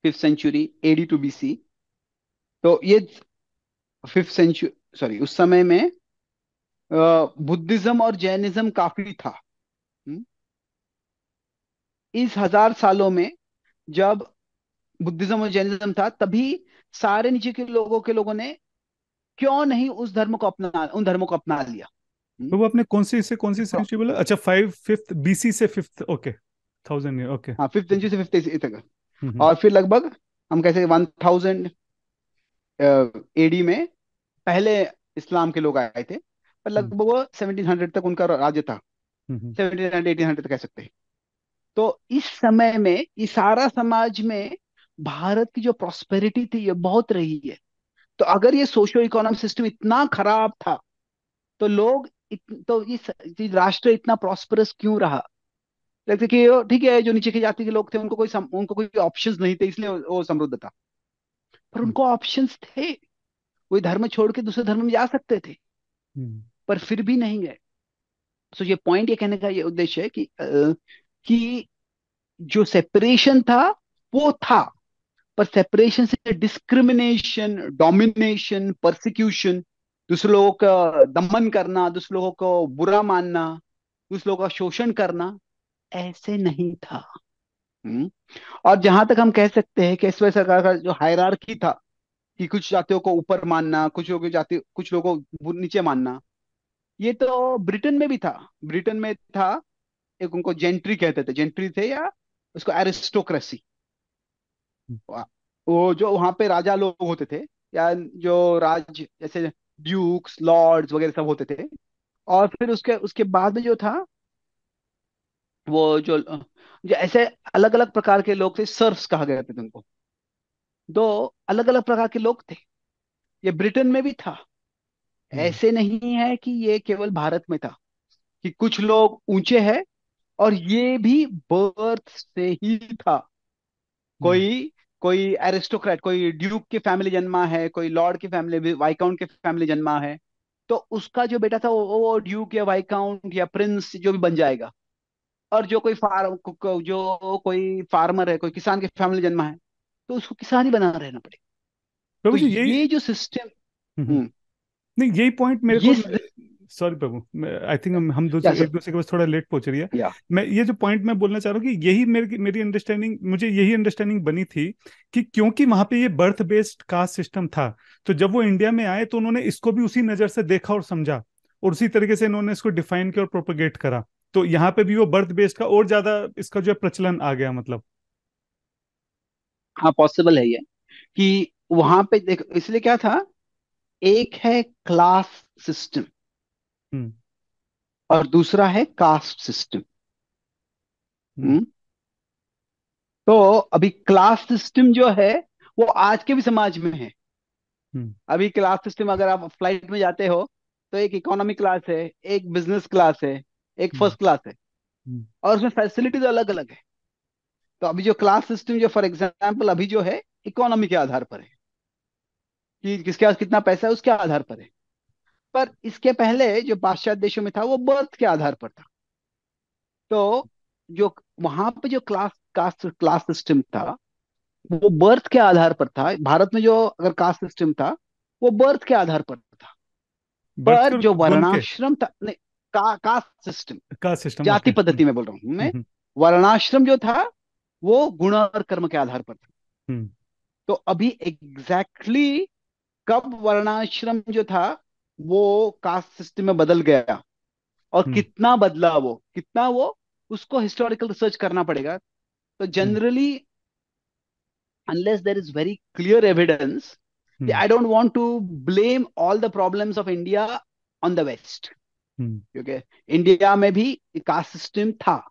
fifth century AD to BC तो ये फिफ्थ सेंचुरी सॉरी उस समय में बुद्धिज्म और जैनिज्म काफी था हम्म। इस हजार सालों में जब बुद्धिज्म और जैनिज्म था तभी सारे नीचे के लोगों के लोगों ने क्यों नहीं उस धर्म को अपना उन धर्मों को अपना लिया तो वो हम्म। अपने कौन सी से कौन सी सेंचुरी हाँ। बोला अच्छा फाइव फिफ्थ बीसी से फिफ्थ ओके थाउजेंड ओके हाँ फिफ्थ सेंचुरी से फिफ्थ तक और फिर लगभग हम कैसे वन थाउजेंड एडी में पहले इस्लाम के लोग आए थे पर हम्म। लगभग वो सेवनटीन हंड्रेड तक उनका राज्य था सेवनटीन हंड्रेड एटीन हंड्रेड तक कह सकते हैं तो इस समय में इस सारा समाज में भारत की जो प्रॉस्पेरिटी थी ये बहुत रही है तो अगर ये सोशो इकोनॉमिक सिस्टम इतना खराब था तो लोग इत, तो इस राष्ट्र इतना प्रॉस्परस क्यों रहा कि ठीक है जो नीचे की जाति के लोग थे उनको कोई सम, उनको कोई ऑप्शन नहीं थे इसलिए वो समृद्ध था पर हम्म। उनको ऑप्शन थे वो धर्म छोड़ के दूसरे धर्म में जा सकते थे हम्म। पर फिर भी नहीं गए तो so ये पॉइंट ये कहने का ये उद्देश्य है कि कि जो सेपरेशन था वो था पर सेपरेशन से डिस्क्रिमिनेशन डोमिनेशन परसिक्यूशन दूसरे लोगों का दमन करना दूसरे लोगों को बुरा मानना दूसरे लोगों का शोषण करना ऐसे नहीं था हम्म? और जहां तक हम कह सकते हैं कि इस वजह सरकार का जो हायरार्की था कि कुछ जातियों को ऊपर मानना कुछ लोगों जाति कुछ लोगों को नीचे मानना ये तो ब्रिटेन में भी था ब्रिटेन में था एक उनको जेंट्री कहते थे जेंट्री थे या उसको एरिस्टोक्रेसी हम्म। वो जो वहां पे राजा लोग होते थे या जो राज जैसे ड्यूक्स लॉर्ड्स वगैरह सब होते थे और फिर उसके उसके बाद में जो था वो जो जो ऐसे अलग अलग प्रकार के लोग थे सर्फ्स कहा गया थे उनको दो अलग अलग प्रकार के लोग थे ये ब्रिटेन में भी था हम्म। ऐसे नहीं है कि ये केवल भारत में था कि कुछ लोग ऊंचे हैं और ये भी बर्थ से ही था कोई हम्म। कोई एरिस्टोक्रेट कोई ड्यूक की फैमिली जन्मा है कोई लॉर्ड की फैमिली वाइकाउंट की फैमिली जन्मा है तो उसका जो बेटा था वो, वो ड्यूक या वाइकाउंट या प्रिंस जो भी बन जाएगा और जो कोई फार्म को, जो कोई फार्मर है कोई किसान की फैमिली जन्मा है तो उसको किसान ही बना रहना पड़ेगा तो ये ये जो सिस्टम हम्म, हम्म। नहीं यही पॉइंट मेरे को सॉरी प्रभु आई थिंक हम हम दो एक दूसरे के पास थोड़ा लेट पहुंच रही है yeah. मैं ये जो पॉइंट मैं बोलना चाह रहा हूँ कि यही मेरी मेरी अंडरस्टैंडिंग मुझे यही अंडरस्टैंडिंग बनी थी कि क्योंकि वहां पे ये बर्थ बेस्ड कास्ट सिस्टम था तो जब वो इंडिया में आए तो उन्होंने इसको भी उसी नजर से देखा और समझा और उसी तरीके से इन्होंने इसको डिफाइन किया और प्रोपोगेट करा तो यहाँ पे भी वो बर्थ बेस्ड का और ज्यादा इसका जो है प्रचलन आ गया मतलब हाँ पॉसिबल है ये कि वहां पे देख इसलिए क्या था एक है क्लास सिस्टम हम्म और दूसरा है कास्ट सिस्टम हम्म तो अभी क्लास सिस्टम जो है वो आज के भी समाज में है हम्म अभी क्लास सिस्टम अगर आप फ्लाइट में जाते हो तो एक इकोनॉमी क्लास है एक बिजनेस क्लास है एक फर्स्ट hmm. क्लास है और उसमें फैसिलिटीज अलग अलग है तो अभी जो क्लास सिस्टम जो फॉर एग्जाम्पल अभी जो है इकोनॉमी के आधार पर है कि किसके पास कितना पैसा है उसके आधार पर है पर इसके पहले जो पाश्चात्य देशों में था वो बर्थ के आधार पर था तो जो वहां पे जो क्लास कास्ट क्लास सिस्टम था वो बर्थ के आधार पर था भारत में जो अगर कास्ट सिस्टम था वो बर्थ के आधार पर था पर जो वर्णाश्रम था नहीं का, कास्ट सिस्टम कास्ट सिस्टम जाति पद्धति में बोल रहा हूँ मैं हम्म, हम्म। वर्णाश्रम जो था वो गुण और कर्म के आधार पर था हम्म। तो अभी एग्जैक्टली exactly कब वर्णाश्रम जो था वो कास्ट सिस्टम में बदल गया और हम्म। कितना बदला वो कितना वो उसको हिस्टोरिकल रिसर्च करना पड़ेगा तो generally unless there is very clear evidence I don't want to blame all the problems of India on the west क्योंकि इंडिया में भी कास्ट सिस्टम था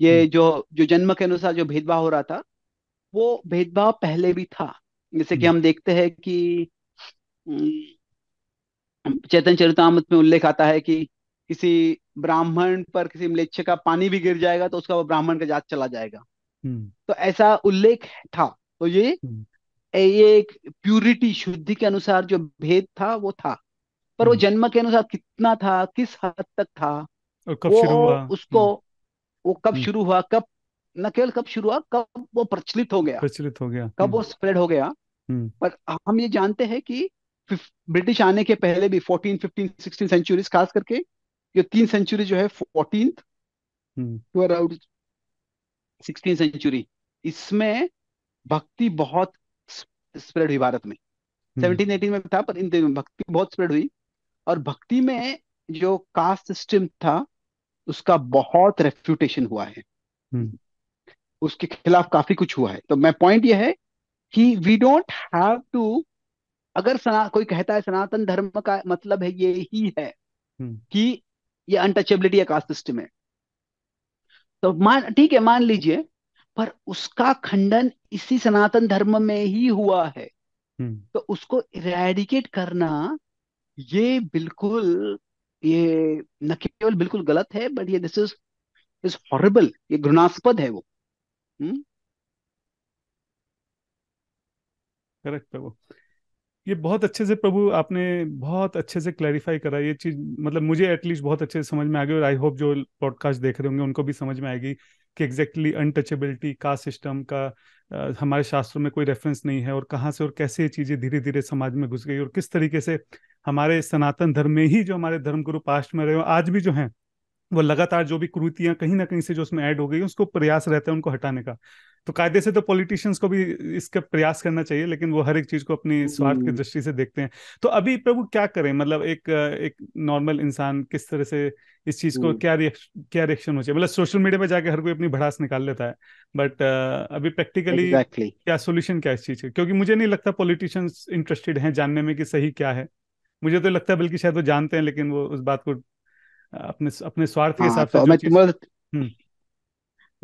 ये हम्म। जो जो जन्म के अनुसार जो भेदभाव हो रहा था वो भेदभाव पहले भी था जैसे कि हम्म। हम देखते हैं कि चेतन चरितमृत में उल्लेख आता है कि किसी ब्राह्मण पर किसी म्लेच्छ का पानी भी गिर जाएगा तो उसका वो ब्राह्मण का जात चला जाएगा हम्म। तो ऐसा उल्लेख था तो ये हम्म। ये एक प्यूरिटी शुद्धि के अनुसार जो भेद था वो था पर वो हम्म। जन्म के अनुसार कितना था किस हद तक था कब वो शुरू हुआ उसको वो कब शुरू हुआ कब न केवल कब शुरू हुआ कब वो प्रचलित हो गया प्रचलित हो गया कब वो स्प्रेड हो गया पर हम ये जानते हैं कि ब्रिटिश आने के पहले भी फोर्टीन फिफ्टीन सिक्सटीन सेंचुरीज खास करके ये तीन सेंचुरी जो है fourteen to around sixteen century इसमें भक्ति बहुत स्प्रेड हुई भारत में सेवनटीन हम्म। एटीन में था पर इन दिनों भक्ति बहुत स्प्रेड हुई और भक्ति में जो कास्ट सिस्टम था उसका बहुत रेफ्यूटेशन हुआ है हम्म। उसके खिलाफ काफी कुछ हुआ है तो मैं पॉइंट ये है कि वी डोंट हैव टू अगर सना कोई कहता है सनातन धर्म का मतलब है ये ही है हम्म। कि ये अनटचेबिलिटी कास्ट सिस्टम है तो मान ठीक है मान लीजिए पर उसका खंडन इसी सनातन धर्म में ही हुआ है हम्म। तो उसको इरेडिकेट करना ये बिल्कुल ये न केवल बिल्कुल गलत है बट ये दिस इज इज हॉरेबल ये घृणास्पद है वो करेक्ट हम्म। है वो ये बहुत अच्छे से प्रभु आपने बहुत अच्छे से क्लैरिफाई करा ये चीज मतलब मुझे एटलीस्ट बहुत अच्छे से समझ में आ गई और आई होप जो पॉडकास्ट देख रहे होंगे उनको भी समझ में आएगी कि एग्जैक्टली अनटचेबिलिटी का सिस्टम का आ, हमारे शास्त्रों में कोई रेफरेंस नहीं है और कहाँ से और कैसे ये चीजें धीरे धीरे समाज में घुस गई और किस तरीके से हमारे सनातन धर्म में ही जो हमारे धर्मगुरु पास्ट में रहे हो आज भी जो हैं वो लगातार जो भी कुरीतियां कहीं ना कहीं से जो उसमें ऐड हो गई उसको प्रयास रहता है उनको हटाने का तो कायदे से तो पॉलिटिशियंस को भी इसका प्रयास करना चाहिए लेकिन वो हर एक चीज को अपनी स्वार्थ की हम्म। दृष्टि से देखते हैं तो अभी प्रभु क्या करें मतलब एक एक नॉर्मल इंसान किस तरह से इस चीज को हम्म। क्या रिएक्शन क्या रिएक्शन हो चाहिए मतलब सोशल मीडिया पे जाकर हर कोई अपनी भड़ास निकाल लेता है बट अभी प्रैक्टिकली exactly. क्या सोल्यूशन क्या इस चीज का क्योंकि मुझे नहीं लगता पॉलिटिशियंस इंटरेस्टेड हैं जानने में कि सही क्या है मुझे तो लगता है बल्कि शायद वो जानते हैं लेकिन वो उस बात को अपने अपने स्वार्थ के हाँ, हिसाब तो से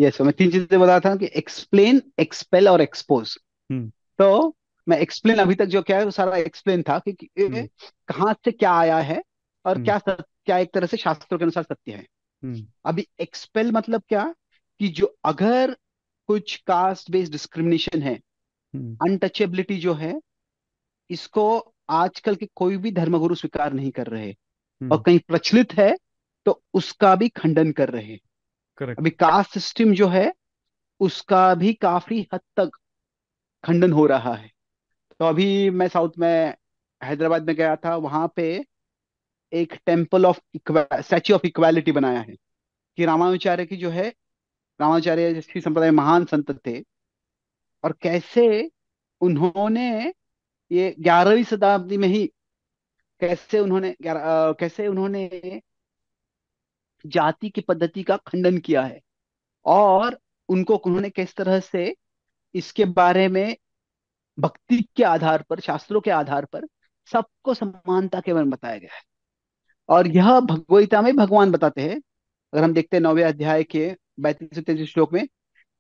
यस तो मैं तीन चीजें बता था कि एक्सप्लेन एक्सपेल और एक्सपोज हम्म। तो मैं एक्सप्लेन अभी तक जो क्या है वो सारा एक्सप्लेन था कि हम्म। कहा से क्या आया है और हम्म। क्या क्या एक तरह से शास्त्रों के अनुसार सत्य है अभी एक्सपेल मतलब क्या कि जो अगर कुछ कास्ट बेस्ड डिस्क्रिमिनेशन है अनटचेबिलिटी जो है इसको आजकल के कोई भी धर्मगुरु स्वीकार नहीं कर रहे और कहीं प्रचलित है तो उसका भी खंडन कर रहे करेक्ट अभी कास्ट सिस्टम जो है उसका भी काफी हद तक खंडन हो रहा है तो अभी मैं साउथ में हैदराबाद में गया था वहां पे एक temple of statue of equality बनाया है कि रामानुचार्य की जो है रामानुचार्य जिसकी संप्रदाय महान संत थे और कैसे उन्होंने ये ग्यारहवीं शताब्दी में ही कैसे उन्होंने आ, कैसे उन्होंने जाति की पद्धति का खंडन किया है और उनको उन्होंने किस तरह से इसके बारे में भक्ति के आधार पर शास्त्रों के आधार पर सबको समानता के बारे बताया गया है और यह भगवीता में भगवान बताते हैं अगर हम देखते हैं नौवे अध्याय के बैतीस तेतीस श्लोक में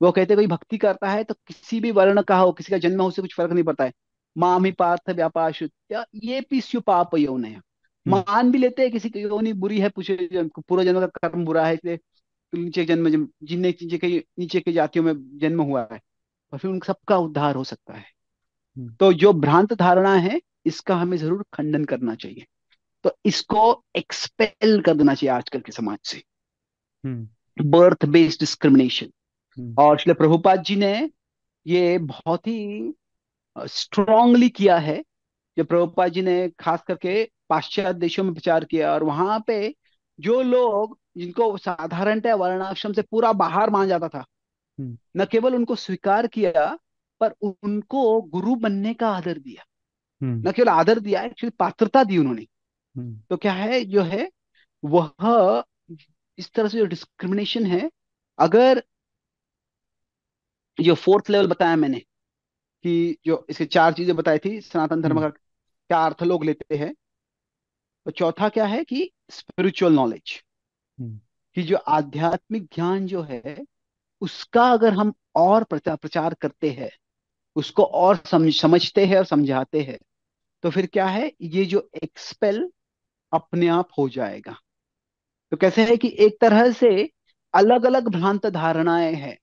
वो कहते हैं कोई भक्ति करता है तो किसी भी वर्ण का हो किसी का जन्म हो उसे कुछ फर्क नहीं पड़ता है मामी पार्थ व्यापार ये पीस्यु पाप यौन है मान भी लेते हैं किसी की योनि बुरी है पूछे पूरा जन्म का कर्म बुरा है इसलिए नीचे जन्म जिनने नीचे के नीचे के जातियों में जन्म हुआ है और फिर उन सबका उद्धार हो सकता है हम्म। तो जो भ्रांत धारणा है इसका हमें जरूर खंडन करना चाहिए तो इसको एक्सपेल कर देना चाहिए आजकल के समाज से बर्थ बेस्ड डिस्क्रिमिनेशन और श्री प्रभुपाद जी ने ये बहुत ही स्ट्रांगली किया है जो प्रभुपाद जी ने खास करके पाश्चात्य देशों में प्रचार किया और वहां पे जो लोग जिनको साधारणतः वर्णाश्रम से पूरा बाहर मान जाता था हम्म। न केवल उनको स्वीकार किया पर उनको गुरु बनने का आदर दिया हम्म। न केवल आदर दिया एक्चुअली पात्रता दी उन्होंने हम्म। तो क्या है जो है वह इस तरह से जो डिस्क्रिमिनेशन है अगर जो फोर्थ लेवल बताया मैंने कि जो इसके चार चीजें बताई थी सनातन धर्म का क्या अर्थ लोग लेते हैं और तो चौथा क्या है कि स्पिरिचुअल हम्म। नॉलेज कि जो आध्यात्मिक ज्ञान जो है उसका अगर हम और प्रचार प्रचार करते हैं उसको और समझते हैं और समझाते हैं तो फिर क्या है ये जो एक्सपेल अपने आप हो जाएगा तो कैसे है कि एक तरह से अलग अलग भ्रांत धारणाएं हैं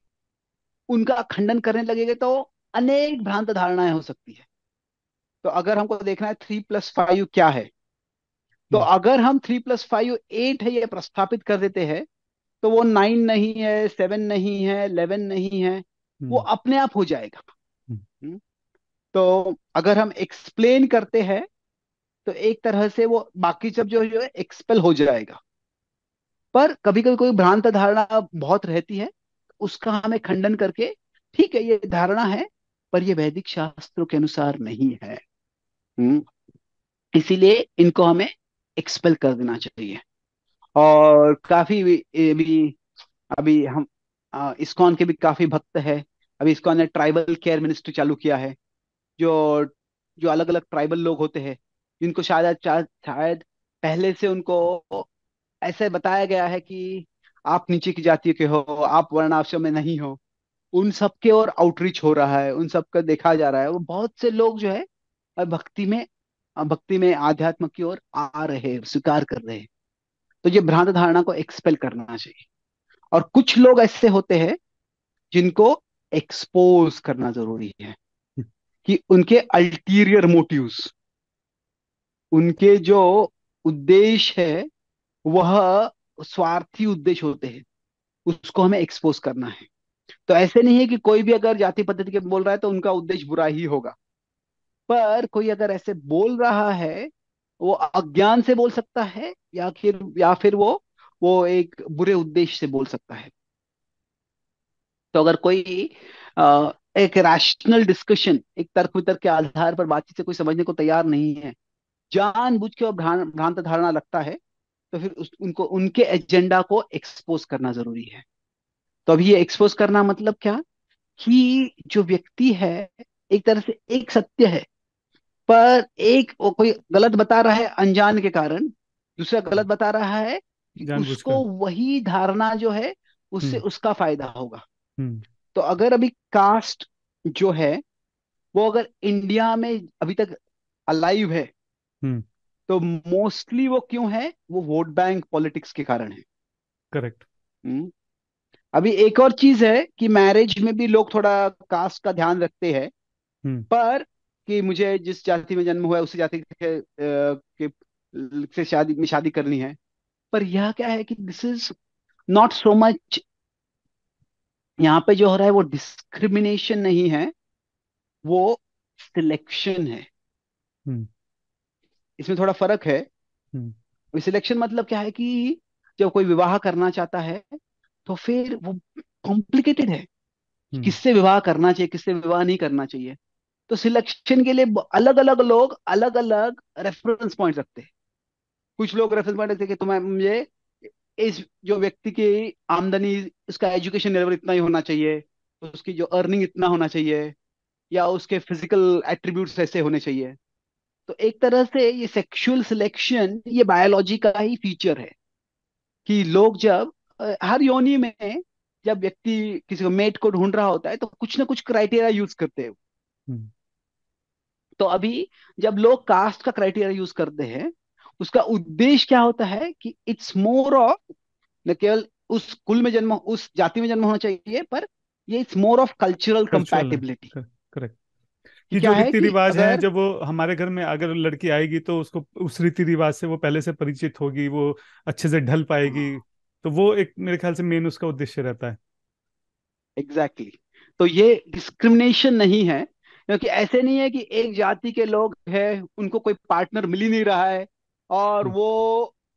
उनका खंडन करने लगेगा तो अनेक भ्रांत धारणाएं हो सकती है तो अगर हमको देखना है थ्री प्लस फाइव क्या है तो अगर हम थ्री प्लस फाइव एट है ये प्रस्थापित कर देते हैं तो वो नाइन नहीं है सेवन नहीं है इलेवन नहीं है हम्म। वो अपने आप हो जाएगा हम्म। हम्म। तो अगर हम एक्सप्लेन करते हैं तो एक तरह से वो बाकी सब जो है एक्सपेल हो जाएगा पर कभी कभी कोई भ्रांत धारणा बहुत रहती है उसका हमें खंडन करके ठीक है ये धारणा है पर ये वैदिक शास्त्रों के अनुसार नहीं है इसीलिए इनको हमें एक्सपेल कर देना चाहिए और काफी भी, अभी हम इस्कॉन के भी काफी भक्त है अभी इस्कॉन ने ट्राइबल केयर मिनिस्ट्री चालू किया है जो जो अलग अलग ट्राइबल लोग होते हैं जिनको शायद शायद पहले से उनको ऐसे बताया गया है कि आप नीचे की जाति के हो आप वर्णाश्रम में नहीं हो उन सबके और आउटरीच हो रहा है उन सबका देखा जा रहा है वो बहुत से लोग जो है भक्ति में भक्ति में आध्यात्म की ओर आ रहे स्वीकार कर रहे हैं तो ये भ्रांत धारणा को एक्सपेल करना चाहिए और कुछ लोग ऐसे होते हैं जिनको एक्सपोज करना जरूरी है कि उनके अल्टीरियर मोटिव्स उनके जो उद्देश्य है वह स्वार्थी उद्देश्य होते हैं उसको हमें एक्सपोज करना है तो ऐसे नहीं है कि कोई भी अगर जाति पद्धति के बोल रहा है तो उनका उद्देश्य बुरा ही होगा पर कोई अगर ऐसे बोल रहा है वो अज्ञान से बोल सकता है या फिर या फिर वो वो एक बुरे उद्देश्य से बोल सकता है तो अगर कोई आ, एक रैशनल डिस्कशन एक तर्क वितर्क के आधार पर बातचीत से कोई समझने को तैयार नहीं है जान बुझ के और भ्रांत धारणा लगता है तो फिर उस, उनको उनके एजेंडा को एक्सपोज करना जरूरी है तो अभी ये एक्सपोज करना मतलब क्या कि जो व्यक्ति है एक तरह से एक सत्य है पर एक कोई गलत बता रहा है अनजान के कारण दूसरा हम्म। गलत बता रहा है उसको वही धारणा जो है उससे हम्म। उसका फायदा होगा हम्म। तो अगर अभी कास्ट जो है वो अगर इंडिया में अभी तक अलाइव है तो मोस्टली वो क्यों है वो वोट बैंक पॉलिटिक्स के कारण है करेक्ट अभी एक और चीज है कि मैरिज में भी लोग थोड़ा कास्ट का ध्यान रखते हैं पर कि मुझे जिस जाति में जन्म हुआ है उसी जाति के, के से शादी में शादी करनी है पर यह क्या है कि this is not so much यहाँ पे जो हो रहा है वो डिस्क्रिमिनेशन नहीं है वो सिलेक्शन है hmm. इसमें थोड़ा फर्क है hmm. हम्म। सिलेक्शन मतलब क्या है कि जब कोई विवाह करना चाहता है तो फिर वो कॉम्प्लिकेटेड है hmm. किससे विवाह करना चाहिए किससे विवाह नहीं करना चाहिए तो सिलेक्शन के लिए अलग अलग लोग अलग अलग रेफरेंस पॉइंट रखते हैं कुछ लोग रेफरेंस पॉइंट रखते कि तुम्हें मुझे इस जो व्यक्ति की आमदनी उसका एजुकेशन लेवल इतना ही होना चाहिए उसकी जो अर्निंग इतना होना चाहिए या उसके फिजिकल एट्रीब्यूट्स ऐसे होने चाहिए तो एक तरह से ये सेक्सुअल सिलेक्शन ये बायोलॉजी का ही फीचर है कि लोग जब हर योनि में जब व्यक्ति किसी को मेट को ढूंढ रहा होता है तो कुछ ना कुछ क्राइटेरिया यूज करते हैं तो अभी जब लोग कास्ट का क्राइटेरिया यूज करते हैं उसका उद्देश्य क्या होता है कि इट्स मोर ऑफ न केवल उस कुल में जन्म उस जाति में जन्म होना चाहिए पर ये it's more of cultural compatibility correct कि जो रीति रिवाज है जब वो हमारे घर में अगर लड़की आएगी तो उसको उस रीति रिवाज से वो पहले से परिचित होगी वो अच्छे से ढल पाएगी तो वो एक मेरे ख्याल से मेन उसका उद्देश्य रहता है एग्जैक्टली exactly. तो ये डिस्क्रिमिनेशन नहीं है क्योंकि ऐसे नहीं है कि एक जाति के लोग हैं उनको कोई पार्टनर मिल ही नहीं रहा है और वो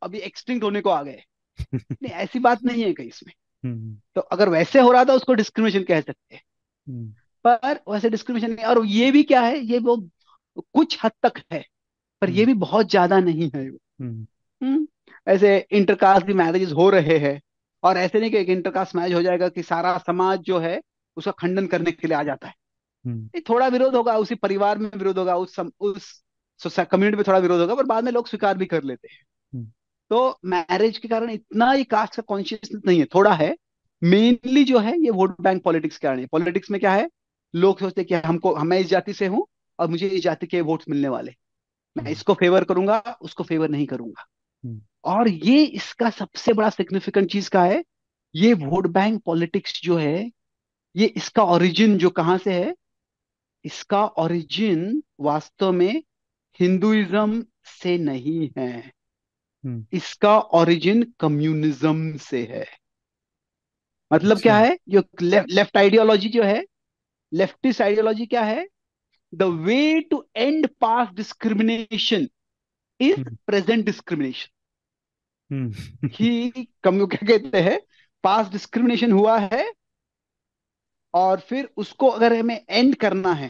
अभी एक्सटिंक्ट होने को आ गए [laughs] नहीं ऐसी बात नहीं है कहीं इसमें हम्म। तो अगर वैसे हो रहा था उसको डिस्क्रिमिनेशन कह सकते हैं हम्म। पर वैसे डिस्क्रिमिनेशन नहीं और ये भी क्या है ये वो कुछ हद तक है पर ये हम्म। भी बहुत ज्यादा नहीं है वो ऐसे इंटरकास्ट भी मैरिजेस हो रहे हैं और ऐसे नहीं कि एक इंटरकास्ट मैरिज हो जाएगा कि सारा समाज जो है उसका खंडन करने के लिए आ जाता है हम्म थोड़ा विरोध होगा उसी परिवार में विरोध होगा उस सम, उस कम्युनिटी में थोड़ा विरोध होगा पर बाद में लोग स्वीकार भी कर लेते हैं हम्म। तो मैरिज के कारण इतना ही कास्ट का कॉन्शियसनेस नहीं है थोड़ा है मेनली जो है ये वोट बैंक पॉलिटिक्स के कारण है पॉलिटिक्स में क्या है लोग सोचते हैं कि हमको मैं इस जाति से हूं और मुझे इस जाति के वोट मिलने वाले मैं हम्म। इसको फेवर करूंगा उसको फेवर नहीं करूंगा हम्म। और ये इसका सबसे बड़ा सिग्निफिकेंट चीज का है ये वोट बैंक पॉलिटिक्स जो है ये इसका ओरिजिन जो कहां से है इसका ओरिजिन वास्तव में हिंदुइज्म से नहीं है हम्म। इसका ओरिजिन कम्युनिज्म से है मतलब अच्छा। क्या है जो ले, लेफ्ट आइडियोलॉजी जो है लेफ्टिस्ट आइडियोलॉजी क्या है the way to end past discrimination is present discrimination ही कम क्या कहते हैं पास डिस्क्रिमिनेशन हुआ है और फिर उसको अगर हमें एंड करना है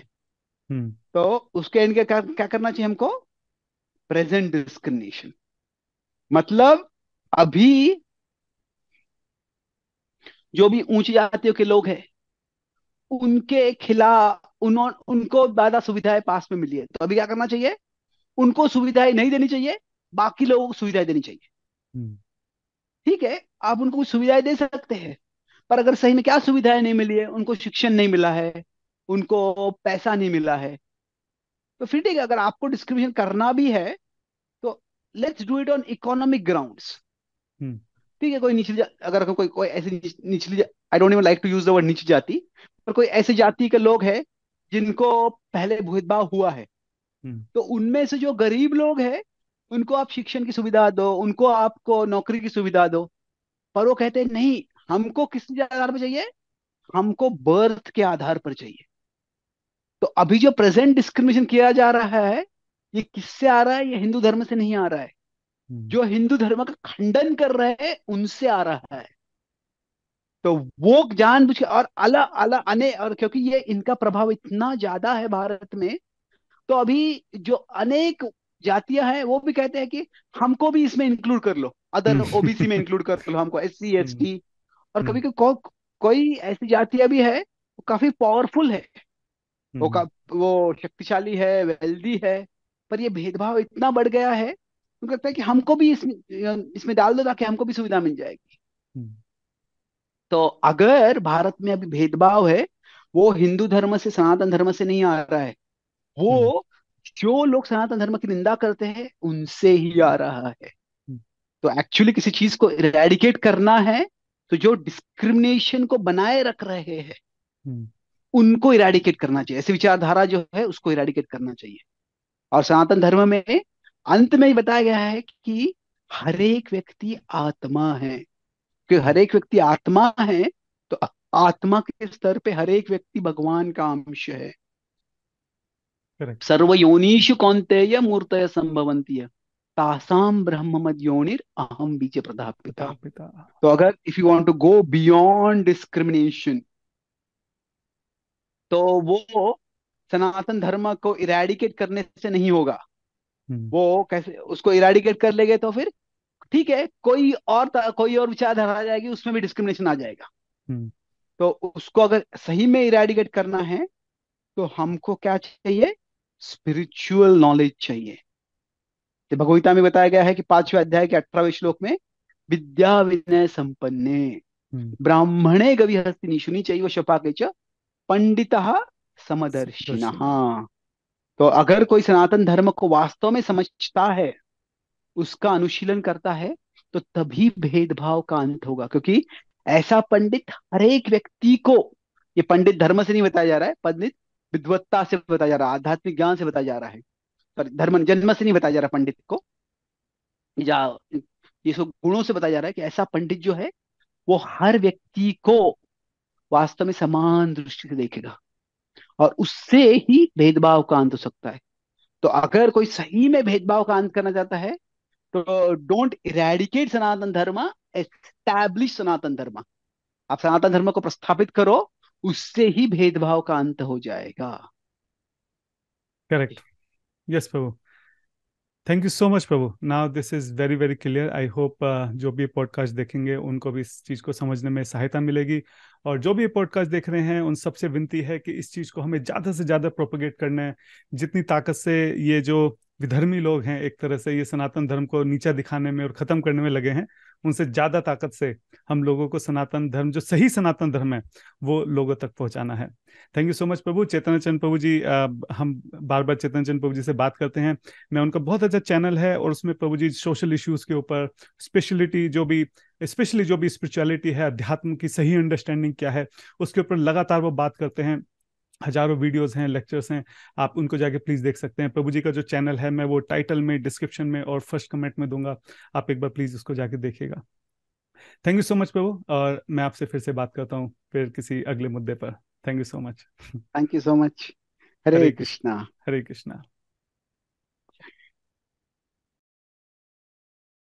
हम्म। तो उसके एंड क्या क्या करना चाहिए हमको प्रेजेंट डिस्क्रिमिनेशन मतलब अभी जो भी ऊंची जातियों के लोग हैं उनके खिलाफ उन्होंने उनको ज्यादा सुविधाएं पास में मिली है तो अभी क्या करना चाहिए उनको सुविधाएं नहीं देनी चाहिए बाकी लोगों को सुविधाएं देनी चाहिए हम्म। ठीक है आप उनको कुछ सुविधाएं दे सकते हैं पर अगर सही में क्या सुविधाएं नहीं मिली है उनको शिक्षण नहीं मिला है उनको पैसा नहीं मिला है तो फिर ठीक है अगर आपको डिस्क्रिमिनेशन करना भी है तो let's do it on economic ground ठीक है कोई निचली अगर कोई कोई ऐसी निचली I don't even like to use the word निचली जाति पर कोई ऐसे जाति के लोग हैं जिनको पहले भेदभाव हुआ है हम्म। तो उनमें से जो गरीब लोग हैं उनको आप शिक्षण की सुविधा दो उनको आपको नौकरी की सुविधा दो पर वो कहते हैं नहीं हमको किस आधार पर चाहिए हमको बर्थ के आधार पर चाहिए तो अभी जो प्रेजेंट डिस्क्रिमिनेशन किया जा रहा है ये किससे आ रहा है ये हिंदू धर्म से नहीं आ रहा है हम्म। जो हिंदू धर्म का खंडन कर रहे हैं उनसे आ रहा है तो वो जान बुझे और अला अला अने और क्योंकि ये इनका प्रभाव इतना ज्यादा है भारत में तो अभी जो अनेक जातियां हैं वो भी कहते हैं कि हमको भी इसमें इंक्लूड कर लो अदर ओबीसी हम्म। में इंक्लूड कर लो हमको एस सी एस टी और कभी हम्म। को, को, कोई ऐसी जातियां भी है काफी पावरफुल है वो हम्म। का वो शक्तिशाली है वेल्दी है पर ये भेदभाव इतना बढ़ गया है उनको लगता है कि हमको भी इसमें इसमें डाल दो ताकि हमको भी सुविधा मिल जाएगी हम्म। तो अगर भारत में अभी भेदभाव है वो हिंदू धर्म से सनातन धर्म से नहीं आ रहा है वो हम्म। जो लोग सनातन धर्म की निंदा करते हैं उनसे ही आ रहा है तो एक्चुअली किसी चीज को इरेडिकेट करना है तो जो डिस्क्रिमिनेशन को बनाए रख रहे हैं उनको इराडिकेट करना चाहिए ऐसी विचारधारा जो है उसको इराडिकेट करना चाहिए और सनातन धर्म में अंत में ही बताया गया है कि हर एक व्यक्ति आत्मा है क्योंकि हर एक व्यक्ति आत्मा है तो आत्मा के स्तर पे हर एक व्यक्ति भगवान का अंश है सर्व योनिषु कौनतेय मूर्त संभवंती है तासाम ब्रह्म मद योनिर अहम बीजे प्रधापिता तो अगर if you want to go beyond discrimination तो वो सनातन धर्म को इरेडिकेट करने से नहीं होगा हम्म। वो कैसे उसको इराडिकेट कर लेंगे तो फिर ठीक है कोई और कोई और विचारधारा आ जाएगी उसमें भी डिस्क्रिमिनेशन आ जाएगा हम्म। तो उसको अगर सही में इराडिकेट करना है तो हमको क्या चाहिए स्पिरिचुअल नॉलेज चाहिए भगवीता में बताया गया है कि पांचवें अध्याय के अठारहवें श्लोक में विद्या विनय संपन्ने हम्म। ब्राह्मणे गवि हस्तिनी चाहिए वो शपा के पंडित समदर्शिन तो अगर कोई सनातन धर्म को वास्तव में समझता है उसका अनुशीलन करता है तो तभी भेदभाव का अंत होगा क्योंकि ऐसा पंडित हर एक व्यक्ति को ये पंडित धर्म से नहीं बताया जा रहा है पंडित विद्वत्ता से बताया जा रहा है आध्यात्मिक ज्ञान से बताया जा रहा है पर धर्म जन्म से नहीं बताया जा रहा पंडित को या ये सब गुणों से बताया जा रहा है कि ऐसा पंडित जो है वो हर व्यक्ति को वास्तव में समान दृष्टि से देखेगा और उससे ही भेदभाव का अंत हो सकता है तो अगर कोई सही में भेदभाव का अंत करना चाहता है तो डोंट इरेडिकेट सनातन धर्म एस्टैब्लिश सनातन धर्म आप सनातन धर्म को प्रस्थापित करो उससे ही भेदभाव का अंत हो जाएगा करेक्ट यस प्रभु थैंक यू सो मच प्रभु now this is very very clear I hope जो भी पॉडकास्ट देखेंगे उनको भी इस चीज को समझने में सहायता मिलेगी और जो भी पॉडकास्ट देख रहे हैं उन सबसे विनती है कि इस चीज को हमें ज्यादा से ज्यादा प्रोपोगेट करना है जितनी ताकत से ये जो विधर्मी लोग हैं एक तरह से ये सनातन धर्म को नीचा दिखाने में और खत्म करने में लगे हैं उनसे ज्यादा ताकत से हम लोगों को सनातन धर्म जो सही सनातन धर्म है वो लोगों तक पहुंचाना है थैंक यू सो मच प्रभु चेतन चंद प्रभु जी आ, हम बार बार चेतन चंद प्रभु जी से बात करते हैं मैं उनका बहुत अच्छा चैनल है और उसमें प्रभु जी सोशल इश्यूज के ऊपर स्पेशलिटी जो भी स्पेशली जो भी स्पिरिचुअलिटी है अध्यात्म की सही अंडरस्टैंडिंग क्या है उसके ऊपर लगातार वो बात करते हैं हजारों वीडियोस हैं लेक्चर्स हैं आप उनको जाके प्लीज देख सकते हैं प्रभु जी का जो चैनल है मैं वो टाइटल में डिस्क्रिप्शन में और फर्स्ट कमेंट में दूंगा आप एक बार प्लीज उसको जाके देखेगा थैंक यू सो मच प्रभु और मैं आपसे फिर से बात करता हूँ फिर किसी अगले मुद्दे पर thank you so much thank you so much Hare Krishna Hare Krishna